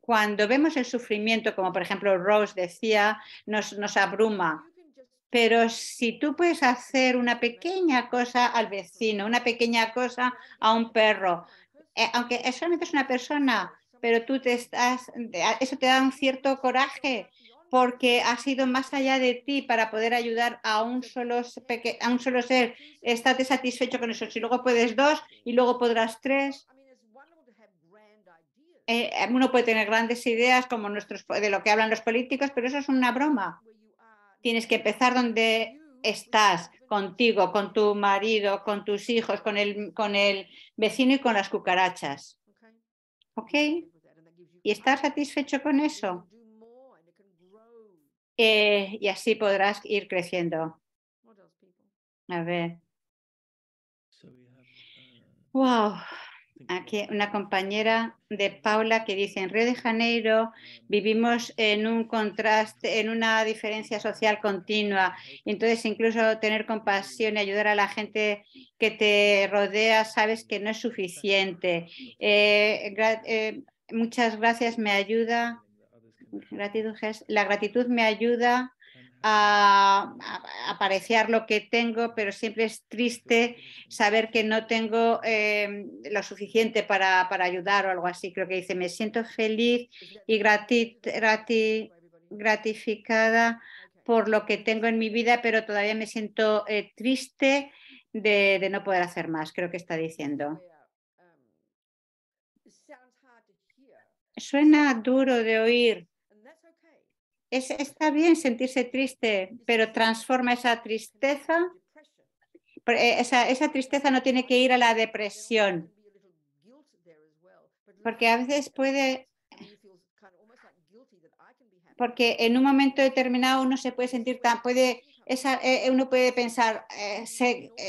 cuando vemos el sufrimiento, como por ejemplo Rose decía, nos, nos abruma pero si tú puedes hacer una pequeña cosa al vecino, una pequeña cosa a un perro, eh, aunque solamente es una persona, pero tú te estás, eso te da un cierto coraje porque has ido más allá de ti para poder ayudar a un solo, a un solo ser. Estate satisfecho con eso. Si luego puedes dos y luego podrás tres. Eh, uno puede tener grandes ideas como nuestros, de lo que hablan los políticos, pero eso es una broma. Tienes que empezar donde estás, contigo, con tu marido, con tus hijos, con el, con el vecino y con las cucarachas. ¿Ok? ¿Y estás satisfecho con eso? Eh, y así podrás ir creciendo. A ver. Uh, wow. Aquí una compañera de Paula que dice, en Río de Janeiro vivimos en un contraste, en una diferencia social continua. Y entonces incluso tener compasión y ayudar a la gente que te rodea, sabes que no es suficiente. Eh, eh, muchas gracias, me ayuda. la gratitud me ayuda a, apreciar lo que tengo, pero siempre es triste saber que no tengo em, lo suficiente para, ayudar o algo así. Creo que dice, me siento feliz y gratificada por lo que tengo en mi vida, pero todavía me siento eh, triste de no poder hacer más, creo que está diciendo. Suena duro de oír está bien sentirse triste, pero transforma esa tristeza. Eh, esa, tristeza no tiene que ir a la depresión, porque a veces puede porque en un momento determinado uno se puede sentir tan, puede, eh, eh, uno puede pensar,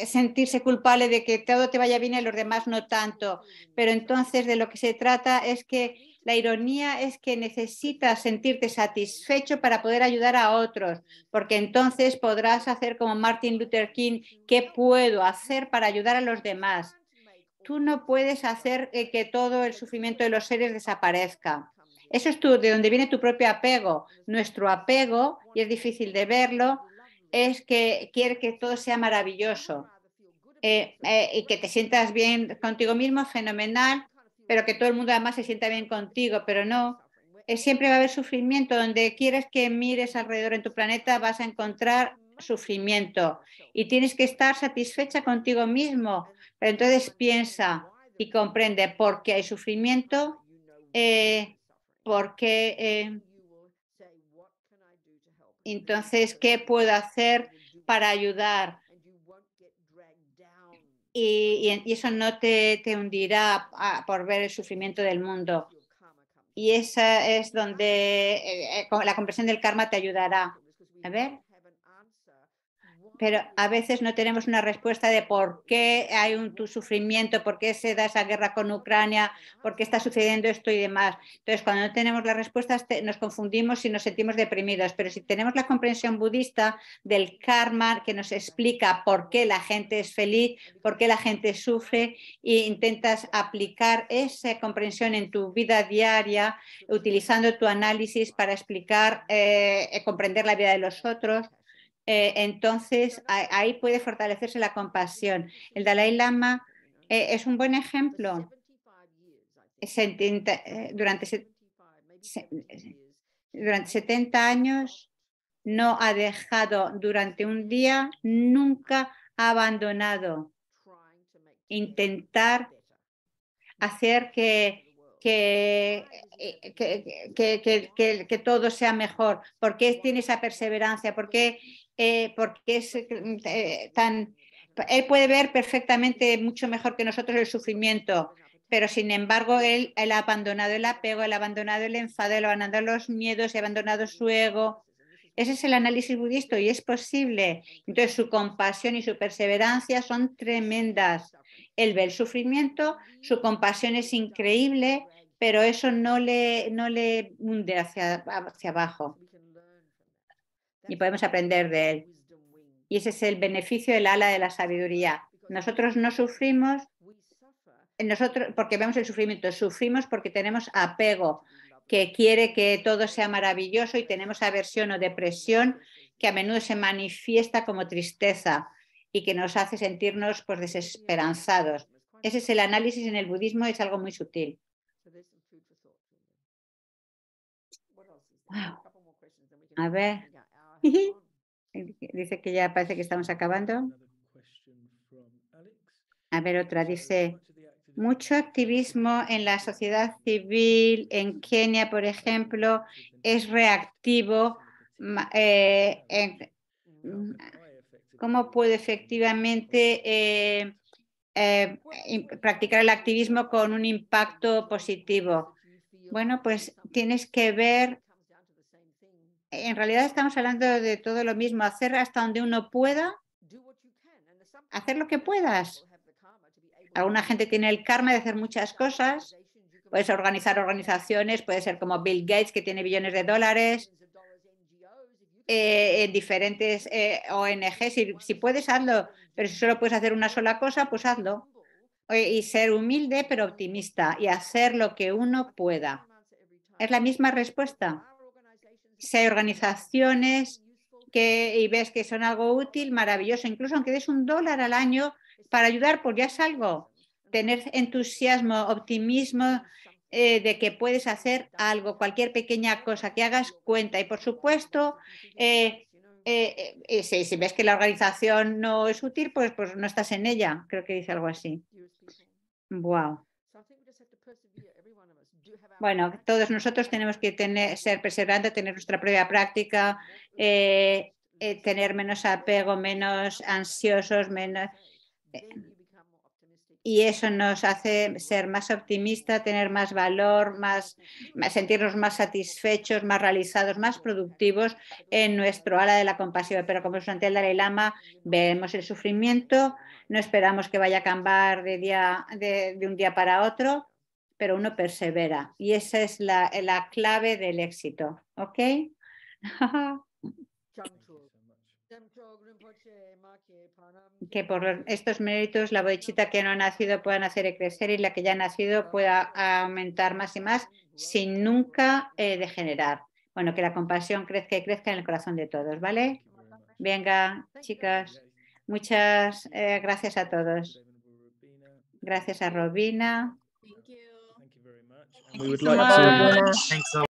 sentirse culpable de que todo te vaya bien y los demás no tanto, pero entonces de lo que se trata es que la ironía es que necesitas sentirte satisfecho para poder ayudar a otros, porque entonces podrás hacer como Martin Luther King, ¿qué puedo hacer para ayudar a los demás? Tú no puedes hacer eh, que todo el sufrimiento de los seres desaparezca. Eso es tú, de donde viene tu propio apego. Nuestro apego, y es difícil de verlo, es que quiere que todo sea maravilloso. Eh, eh, y que te sientas bien contigo mismo, fenomenal, pero que todo el mundo además se sienta bien contigo, pero no. Eh, siempre va a haber sufrimiento. Donde quieres que mires alrededor en tu planeta vas a encontrar sufrimiento y tienes que estar satisfecha contigo mismo. Pero entonces piensa y comprende por qué hay sufrimiento, eh, por qué... Eh, entonces, ¿qué puedo hacer para ayudar? y, eso no te, hundirá por ver el sufrimiento del mundo. Y esa es donde eh, eh, la comprensión del karma te ayudará. A ver pero a veces no tenemos una respuesta de por qué hay un sufrimiento, por qué se da esa guerra con Ucrania, por qué está sucediendo esto y demás. Entonces, cuando no tenemos las respuestas, nos confundimos y nos sentimos deprimidos. Pero si tenemos la comprensión budista del karma que nos explica por qué la gente es feliz, por qué la gente sufre, e intentas aplicar esa comprensión en tu vida diaria, utilizando tu análisis para explicar, y eh, comprender la vida de los otros eh, entonces ahí puede fortalecerse la compasión. El Dalai Lama eh, es un buen ejemplo. Eh, durante, durante 70 años no ha dejado durante un día, nunca ha abandonado intentar hacer que que, que, todo sea mejor? porque tiene esa perseverancia? porque eh, porque es eh, eh, tan... Él puede ver perfectamente mucho mejor que nosotros el sufrimiento, pero sin embargo él, ha abandonado el apego, ha abandonado el enfado, él ha abandonado los miedos, ha abandonado su ego. Ese es el análisis budista y es posible. Entonces su compasión y su perseverancia son tremendas. Él ve el sufrimiento, su compasión es increíble, pero eso no le, no le hunde hacia abajo y podemos aprender de él. Y ese es el beneficio del ala de la sabiduría. Nosotros no sufrimos nosotros, porque vemos el sufrimiento, sufrimos porque tenemos apego, que quiere que todo sea maravilloso y tenemos aversión o depresión que a menudo se manifiesta como tristeza y que nos hace sentirnos pues, desesperanzados. Ese es el análisis en el budismo, es algo muy sutil. A ver, Dice que ya parece que estamos acabando. A ver, otra dice, mucho activismo en la sociedad civil en Kenia, por ejemplo, es reactivo. Eh, ¿Cómo puede efectivamente eh, eh, practicar el activismo con un impacto positivo? Bueno, pues tienes que ver en realidad estamos hablando de todo lo mismo, hacer hasta donde uno pueda, hacer lo que puedas. Alguna gente tiene el karma de hacer muchas cosas, puedes organizar organizaciones, puede ser como Bill Gates que tiene billones de dólares, eh, en diferentes eh, ONG, si, si, puedes hazlo, pero si solo puedes hacer una sola cosa, pues hazlo. Y ser humilde pero optimista y hacer lo que uno pueda. Es la misma respuesta si hay organizaciones que, y ves que son algo útil, maravilloso. Incluso aunque des un dólar al año para ayudar, pues ya es algo. Tener entusiasmo, optimismo eh, de que puedes hacer algo, cualquier pequeña cosa que hagas cuenta. Y por supuesto, eh, eh, si, si, ves que la organización no es útil, pues, pues no estás en ella. Creo que dice algo así. Wow bueno, todos nosotros tenemos que ser preservantes, tener nuestra propia práctica, eh, eh, tener menos apego, menos ansiosos, menos... Eh, y eso nos hace ser más optimistas, tener más valor, más, sentirnos más satisfechos, más realizados, más productivos en nuestro ala de la compasión. Pero como es ante el Dalai Lama, vemos el sufrimiento, no esperamos que vaya a cambiar de, día, de un día para otro pero uno persevera. Y esa es la, clave del éxito. ¿Ok? que por estos méritos la bodichita que no ha nacido pueda nacer y crecer y la que ya ha nacido pueda aumentar más y más sin nunca eh, degenerar. Bueno, que la compasión crezca y crezca en el corazón de todos, ¿vale? Venga, chicas. Muchas eh, gracias a todos. Gracias a Robina. we would like to thank